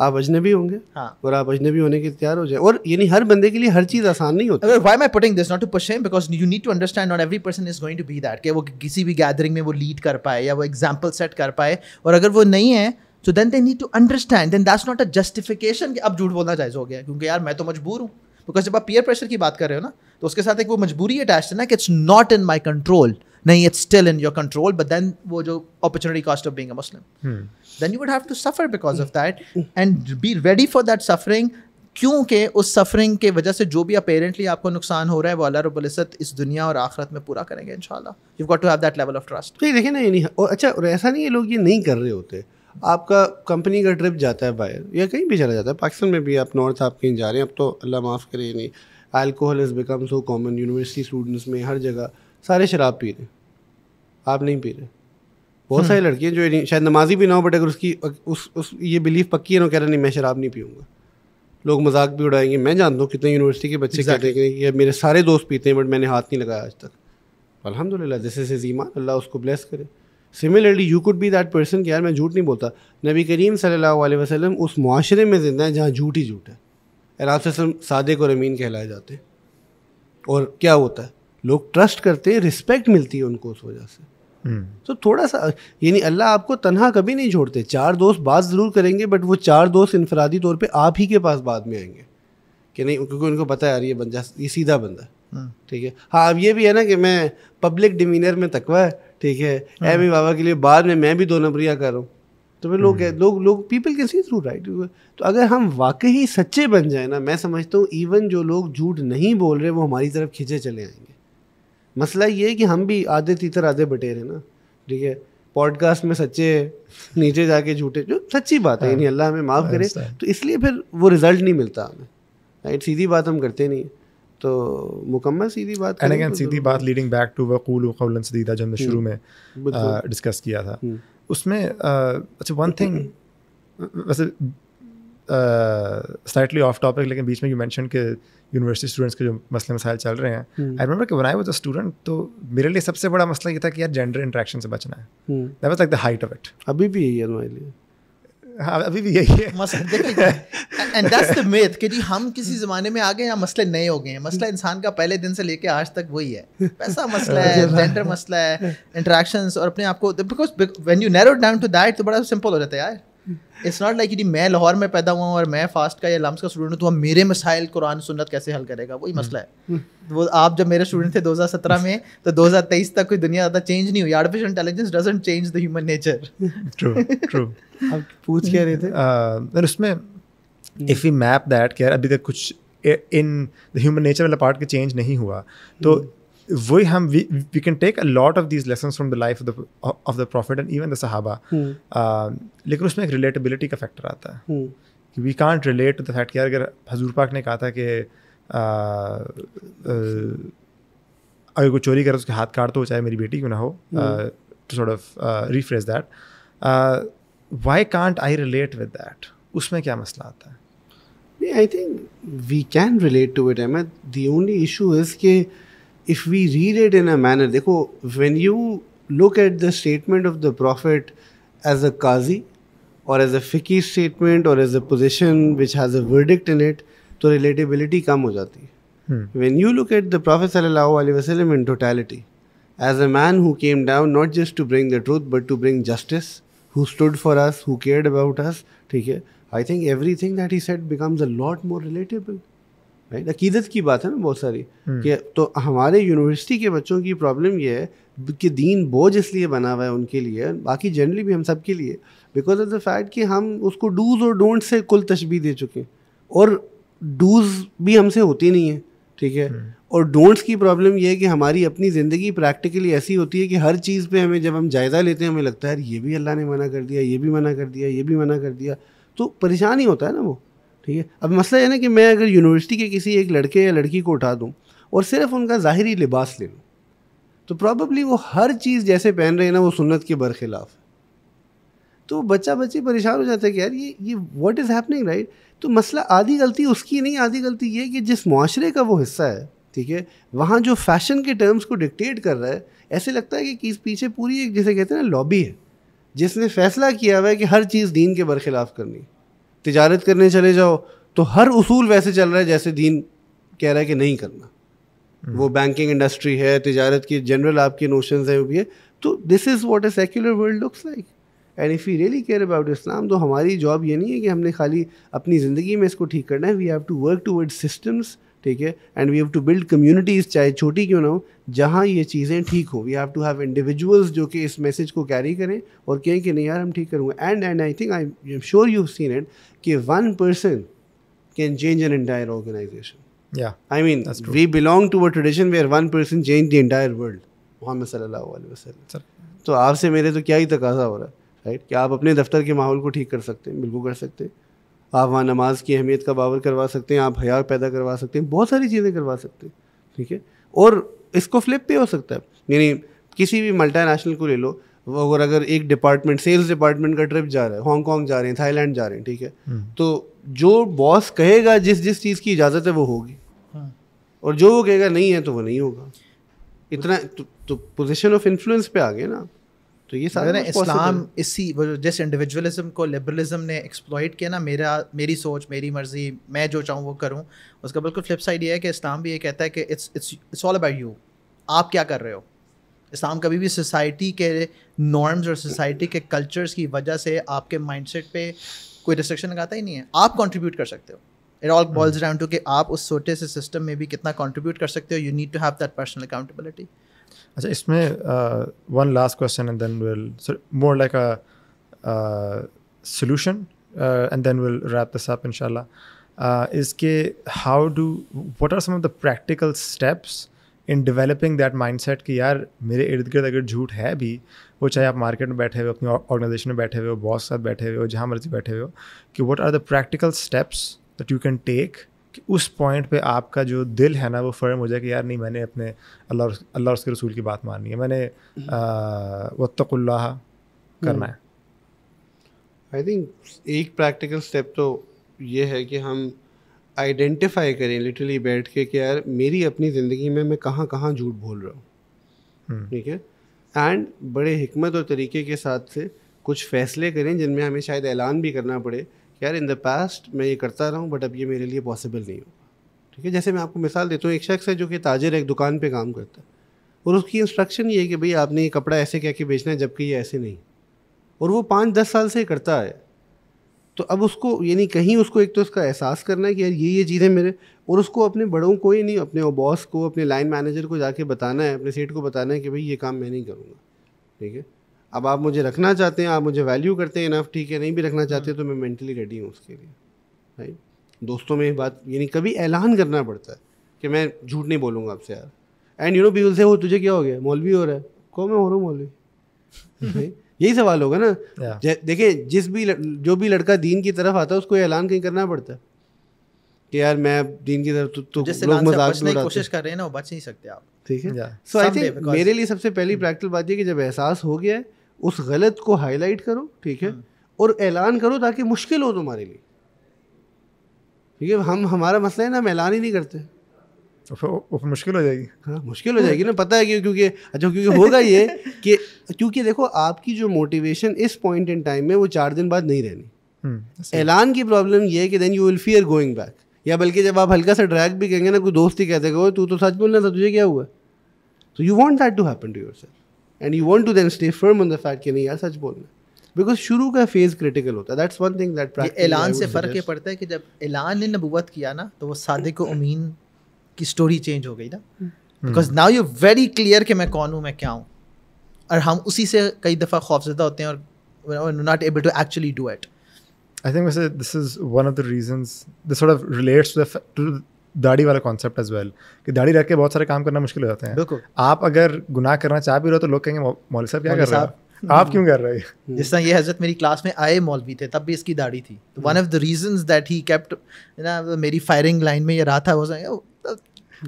आप अजनबी होंगे हाँ और आप अजनबी होने के तैयार हो जाए और यानी हर बंदे के लिए हर चीज़ आसान नहीं होती why my putting this not to push because you need to understand not every person is going to be that कि वो किसी भी गैदरिंग में वो लीड कर पाए या वो एग्जाम्पल सेट कर पाए और अगर वो नहीं है so then they need to understand then that's not a justification कि अब झूठ बोलना जायज़ हो गया क्योंकि यार मैं तो मजबूर हूँ बिकॉज जब आप पीयर प्रेशर की बात कर रहे हो ना तो उसके साथ एक वो मजबूरी अटैच है ना कि it's not in my control नहीं it's still in your control but then वो जो opportunity cost of being Muslim then you would have to suffer because of that and be ready for that suffering क्योंकि उस suffering के वजह से जो भी अपेरेंटली आपको नुकसान हो रहा है वो अल्लाह रब्बुल इज्जत इस दुनिया और आखिरत में पूरा करेंगे इंशाल्लाह you got to have that level of trust देखिए ना ये नहीं और अच्छा और ऐसा नहीं है लोग ये नहीं कर रहे होते आपका कंपनी का ट्रिप जाता है बाहर या कहीं भी चला जाता है पाकिस्तान में भी आप नॉर्थ आप कहीं जा रहे हैं अब तो अल्लाह माफ़ करे नहीं alcohol is become so common university students में हर जगह सारे शराब पी रहे हैं आप नहीं पी रहे बहुत हम्म। सारी लड़कियाँ जो शायद नमाजी भी ना हो बट अगर उसकी उस उस ये बिलीफ पक्की है ना कह रहा नहीं मैं शराब नहीं पीऊँगा लोग मजाक भी उड़ाएंगे मैं जानता हूँ कितने यूनिवर्सिटी के बच्चे exactly. कहते हैं कि मेरे सारे दोस्त पीते हैं बट मैंने हाथ नहीं लगाया आज तक अलहमदिल्ला जैसे जैसे ईमान अल्लाह उसको ब्लेस करे similarly you could be that person कि यार मैं झूठ नहीं बोलता नबी करीम सल्लल्लाहु अलैहि वसल्लम उस माशरे में ज़िंदा है जहाँ झूठ ही झूठ है रात सादे और अमीन कहलाए जाते हैं और क्या होता है लोग ट्रस्ट करते हैं रिस्पेक्ट मिलती है उनको उस वजह से हम्म। तो थोड़ा सा यानी अल्लाह आपको तनहा कभी नहीं छोड़ते चार दोस्त बात ज़रूर करेंगे बट वो चार दोस्त इनफरादी तौर पर आप ही के पास बाद में आएंगे कि नहीं क्योंकि उनको पता है यार ये बंदा ये सीधा बंदा हाँ। ठीक है हाँ अब ये भी है ना कि मैं पब्लिक डिमीनर में तकवा है ठीक है हाँ। भी बाबा के लिए बाद में मैं भी दो नंबरिया कर रहा हूँ तो फिर लोग हम्म। लोग लोग people can see through right तो अगर हम वाकई सच्चे बन जाए ना मैं समझता हूँ इवन जो लोग झूठ नहीं बोल रहे वो हमारी तरफ खींचे चले आएंगे मसला ये है कि हम भी आधे तीतर आधे बटे रहे ना ठीक है पॉडकास्ट में सच्चे नीचे जाके झूठे जो सच्ची बात है हाँ। यानी अल्लाह हमें माफ़ हाँ, करे तो इसलिए फिर वो रिज़ल्ट नहीं मिलता हमें राइट सीधी बात हम करते नहीं तो मुकम्मल सीधी बात एंड अगेन तो सीधी बात लीडिंग बैक टू वकूल कौलन सदीदा जो हमने हम्म। शुरू में डिस्कस किया था हम्म। उसमें अच्छा वन थिंग वैसे स्लाइटली ऑफ टॉपिक लेकिन बीच में यू मैंशन के यूनिवर्सिटी स्टूडेंट्स के जो मसले मसाइल चल रहे हैं आई हम्म। रिमेंबर कि बनाए वो तो स्टूडेंट तो मेरे लिए सबसे बड़ा मसला ये था कि यार जेंडर इंट्रैक्शन से बचना है that was like the height of it अभी भी यही है हमारे लिए हाँ, अभी भी यही है मसला एंड दैट्स द मिथ कि जी हम किसी ज़माने में आ गए या मसले नए हो गए हैं मसला इंसान का पहले दिन से लेके आज तक वही है पैसा मसला है जेंडर मसला है इंटरेक्शंस और अपने आप को because when you narrow down to that तो बड़ा सिंपल हो जाता है यार इट्स नॉट लाइक यदि मैं लाहौर में पैदा हुआ हूँ और मैं फास्ट का या लम्स का स्टूडेंट हूँ तो मेरे मिसाइल कुरान सुन्नत कैसे हल करेगा वही मसला है हम्म। तो वो आप जब मेरे स्टूडेंट थे 2017 में तो 2023 तक कोई दुनिया ज़्यादा चेंज नहीं हुई artificial intelligence doesn't change the human nature true true आप पूछ क्या रहे थे uh, उसमें इफ़ यू मैप दैट कि अभी तक कुछ इन द ह्यूमन नेचर वाला पार्ट का चेंज नहीं हुआ तो हम्म। we have we, we can take a lot of these lessons from the life of the of the prophet and even the hmm. uh, लेकिन उसमें एक रिलेटेबिलिटी का factor आता है hmm. कि we can't relate the fact यार अगर हजूर पाक ने कहा था कि uh, uh, अगर कोई चोरी करे तो उसके हाथ काट तो चाहे मेरी बेटी क्यों ना हो to sort of rephrase that why can't I relate with that उसमें क्या मसला आता है I think we can relate to it Ahmad the only issue is के if we read it in a manner, dekho, when you look at the statement of the Prophet as a qazi or as a fiqh statement or as a position which has a verdict in it, to relatability comes. Hmm. When you look at the Prophet wasalam, in totality, as a man who came down not just to bring the truth but to bring justice, who stood for us, who cared about us, I think everything that he said becomes a lot more relatable. Right अकीदत की बात है ना बहुत सारी हम्म। कि तो हमारे यूनिवर्सिटी के बच्चों की प्रॉब्लम ये है कि दीन बोझ इसलिए बना हुआ है उनके लिए बाकी जनरली भी हम सब के लिए बिकॉज ऑफ द फैक्ट कि हम उसको डूज और डोंट से कुल तशबी दे चुके हैं और डूज भी हमसे होती नहीं है ठीक है हम्म। और डोंट्स की प्रॉब्लम ये है कि हमारी अपनी ज़िंदगी प्रैक्टिकली ऐसी होती है कि हर चीज़ पे हमें जब हम जायज़ा लेते हैं हमें लगता है यार ये भी अल्लाह ने मना कर दिया ये भी मना कर दिया ये भी मना कर दिया तो परेशान ही होता है ना वो ठीक है अब मसला यह ना कि मैं अगर यूनिवर्सिटी के किसी एक लड़के या लड़की को उठा दूँ और सिर्फ उनका ज़ाहरी लिबास ले लूँ तो प्रॉबली वो हर चीज़ जैसे पहन रहे हैं ना वो सुन्नत के बरखिलाफ है तो बच्चा बच्ची परेशान हो जाता है कि यार ये ये वॉट इज़ हैपनिंग राइट तो मसला आधी गलती उसकी नहीं आधी गलती ये कि जिस माशरे का वो हिस्सा है ठीक है वहाँ जो फैशन के टर्म्स को डिक्टेट कर रहा है ऐसे लगता है कि किस पीछे पूरी एक जिसे कहते हैं ना लॉबी है जिसने फैसला किया हुआ है कि हर चीज़ दीन के बरखिलाफ़ करनी तजारत करने चले जाओ तो हर उसूल वैसे चल रहा है जैसे दीन कह रहा है कि नहीं करना हम्म। वो बैंकिंग इंडस्ट्री है तजारत की जनरल आपके नोशन हैं वो भी है तो this is what a secular world looks like and if you really care about Islam तो हमारी जॉब ये नहीं है कि हमने खाली अपनी ज़िंदगी में इसको ठीक करना है we have to work toward systems ठीक है and we have to build communities चाहे छोटी क्यों ना हो जहाँ ये चीज़ें ठीक हो we have to have individuals जो कि इस मैसेज को कैरी करें और कहें कि नहीं यार हम ठीक करूँगा and and I think I am sure you seen it कि one person can change an entire organisation या I mean we belong to a tradition where one person change the entire world Muhammad सल्लल्लाहु अलैहि वसल्लम तो आपसे मेरे तो क्या ही तकाजा हो रहा है राइट कि आप अपने दफ्तर के माहौल को ठीक कर सकते हैं बिल्कुल कर सकते हैं आप वहाँ नमाज की अहमियत का बावर करवा सकते हैं आप हया पैदा करवा सकते हैं बहुत सारी चीज़ें करवा सकते हैं ठीक है और इसको फ्लिप भी हो सकता है यानी किसी भी मल्टानेशनल को ले लो और अगर एक डिपार्टमेंट सेल्स डिपार्टमेंट का ट्रिप जा रहा है हांगकॉन्ग जा रहे हैं थाईलैंड जा रहे हैं ठीक है हम्म। तो जो बॉस कहेगा जिस जिस चीज़ की इजाज़त है वो होगी हाँ। और जो वो कहेगा नहीं है तो वो नहीं होगा इतना तो पोजिशन ऑफ इन्फ्लुएंस पे आ गए ना तो ये सारा इस्लाम इसी जिस इंडिविजुअलिज्म को लिबरलिज्म ने एक्सप्लॉइट किया ना मेरा मेरी सोच मेरी मर्जी मैं जो चाहूँ वो करूँ उसका बिल्कुल फ्लिप साइड ये है कि इस्लाम भी ये कहता है कि it's it's it's all about you आप क्या कर रहे हो इस्लाम कभी भी सोसाइटी के नॉर्म्स और सोसाइटी के कल्चर्स की वजह से आपके माइंडसेट पे कोई रिस्ट्रिक्शन लगाता ही नहीं है आप कंट्रीब्यूट कर सकते हो it all boils down to कि आप उस छोटे से सिस्टम में भी कितना कंट्रीब्यूट कर सकते हो you need to have that personal accountability अच्छा इसमें one last question and then will more like a solution and then will wrap this up इंशाल्लाह इसके how do what are some of the practical steps in developing that mindset कि यार मेरे इर्द गिर्द अगर झूठ है भी वो चाहे आप मार्केट में बैठे हुए अपनी ऑर्गेनाइजेशन में बैठे हुए हो बॉस के साथ बैठे हुए हो जहाँ मर्जी बैठे हुए हो कि what are the practical steps that you can take कि उस पॉइंट पे आपका जो दिल है ना वो फर्म हो जाए कि यार नहीं मैंने अपने अल्लाह अल्लाह उसके रसूल की बात माननी है मैंने हम्म। वतकुल्ला करना है आई हम्म। थिंक एक प्रैक्टिकल स्टेप तो ये है कि हम आइडेंटिफाई करें लिटरली बैठ के कि यार मेरी अपनी ज़िंदगी में मैं कहाँ कहाँ झूठ बोल रहा हूँ हम्म। ठीक है एंड बड़े हमत और तरीके के साथ से कुछ फैसले करें जिनमें हमें शायद ऐलान भी करना पड़े कि यार इन द पास्ट मैं ये करता रहा हूँ बट अब ये मेरे लिए पॉसिबल नहीं होगा ठीक है जैसे मैं आपको मिसाल देता हूँ एक शख्स है जो कि ताजर एक दुकान पर काम करता है और उसकी इंस्ट्रक्शन ये है कि भाई आपने ये कपड़ा ऐसे कह के बेचना है जबकि ये ऐसे नहीं और वो पाँच दस साल से करता है तो अब उसको यानी कहीं उसको एक तो उसका एहसास करना है कि यार ये ये चीज़ें मेरे और उसको अपने बड़ों को ही नहीं अपने बॉस को अपने लाइन मैनेजर को जाके बताना है अपने सेठ को बताना है कि भाई ये काम मैं नहीं करूँगा ठीक है अब आप मुझे रखना चाहते हैं आप मुझे वैल्यू करते हैं इनफ ठीक है नहीं भी रखना चाहते हाँ। तो मैं मेंटली रेडी हूँ उसके लिए राइट दोस्तों में बात यानी कभी ऐलान करना पड़ता है कि मैं झूठ नहीं बोलूँगा आपसे यार एंड यू नो बी से हो तुझे क्या हो गया मौलवी हो रहा है कौन मैं हो रहा हूँ मौलवी यही सवाल होगा ना देखिए जिस भी जो भी लड़का दीन की तरफ आता है उसको ऐलान कहीं करना पड़ता है कि यार मैं दीन की तरफ तो, तो लोग मजाक में कोशिश कर रहे हैं ना वो बच नहीं सकते आप ठीक है सो आई थिंक मेरे लिए सबसे पहली प्रैक्टिकल बात यह कि जब एहसास हो गया है उस गलत को हाईलाइट करो ठीक है hmm. और ऐलान करो ताकि मुश्किल हो तुम्हारे लिए ठीक है हम हमारा मसला है ना हम ऐलान ही नहीं करते तो फिर वो फिर मुश्किल हो जाएगी हाँ मुश्किल हो जाएगी ना पता है क्यों क्योंकि अच्छा क्योंकि होगा ये कि क्योंकि देखो आपकी जो मोटिवेशन इस पॉइंट इन टाइम में वो चार दिन बाद नहीं रहनी हम्म, ऐलान की प्रॉब्लम ये है कि then you will fear going back या बल्कि जब आप हल्का सा ड्रैग भी कहेंगे ना कोई दोस्त ही कहते हो तू तो सच बोलना था तुझे क्या हुआ तो you want that to happen to yourself and you want to then stay firm on the fact कि नहीं यार सच बोलना बिकॉज शुरू का फेज क्रिटिकल होता है दैट्स वन थिंग दैट ऐलान से फर्क ये पड़ता है कि जब ऐलान ने नबूत किया ना तो वो सादे को उमीन आपकी स्टोरी चेंज हो गई ना because now you very clear कि मैं कौन हूँ मैं क्या हूँ और हम उसी से कई दफ़ा खौफजदा होते हैं और not able to actually do it I think वैसे this is one of the reason this of relates to दाढ़ी वाला कॉन्सेप्ट एज वेल कि दाढ़ी रख के बहुत सारे काम करना मुश्किल हो जाते हैं आप अगर गुनाह करना चाह भी रहे हो तो लोग कहेंगे मौलवी साहब क्या कर रहे हैं आप क्यों कर रहे जिस तरह ये हजरत मेरी क्लास में आए मौलवी थे तब भी इसकी दाढ़ी थी one of the reason that he kept ना मेरी फायरिंग लाइन में ये रहा था वो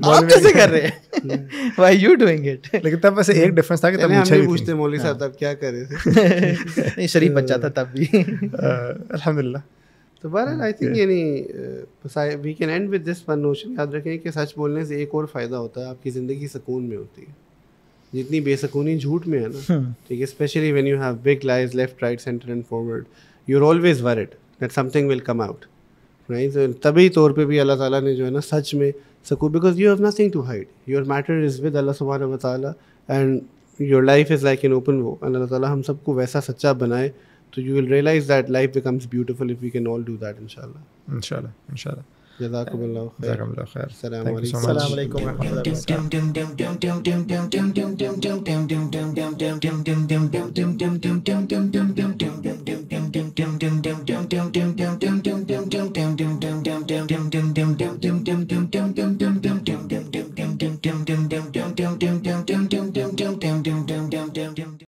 आप कैसे कर रहे हैं व्हाई यू डूइंग इट लेकिन तब वैसे एक डिफरेंस था कि तब भी पूछते साहब हाँ। तब क्या कर रहे थे नहीं शरीफ बच्चा था तब भी अल्हम्दुलिल्लाह तो आई थिंक यानी we can end with this one notion याद रखें कि सच बोलने से एक और फ़ायदा होता है आपकी ज़िंदगी सुकून में होती है जितनी बेसकूनी झूठ में है ना हम्म। ठीक है specially when you have big lies left right centre and forward you are always it that something will come out right तभी तौर पे भी अल्लाह ताला ने जो है ना सच में sukoon because you have nothing to hide. Your matter is with Allah subhanahu wa ta'ala and your life is like an open book. And Allah ta'ala hum sabko waisa sacha banaye. So you will realize that life becomes beautiful if we can all do that, inshallah. Inshallah, inshallah. جزاكم الله خير جزاكم الله خير السلام عليكم السلام عليكم ورحمه الله وبركاته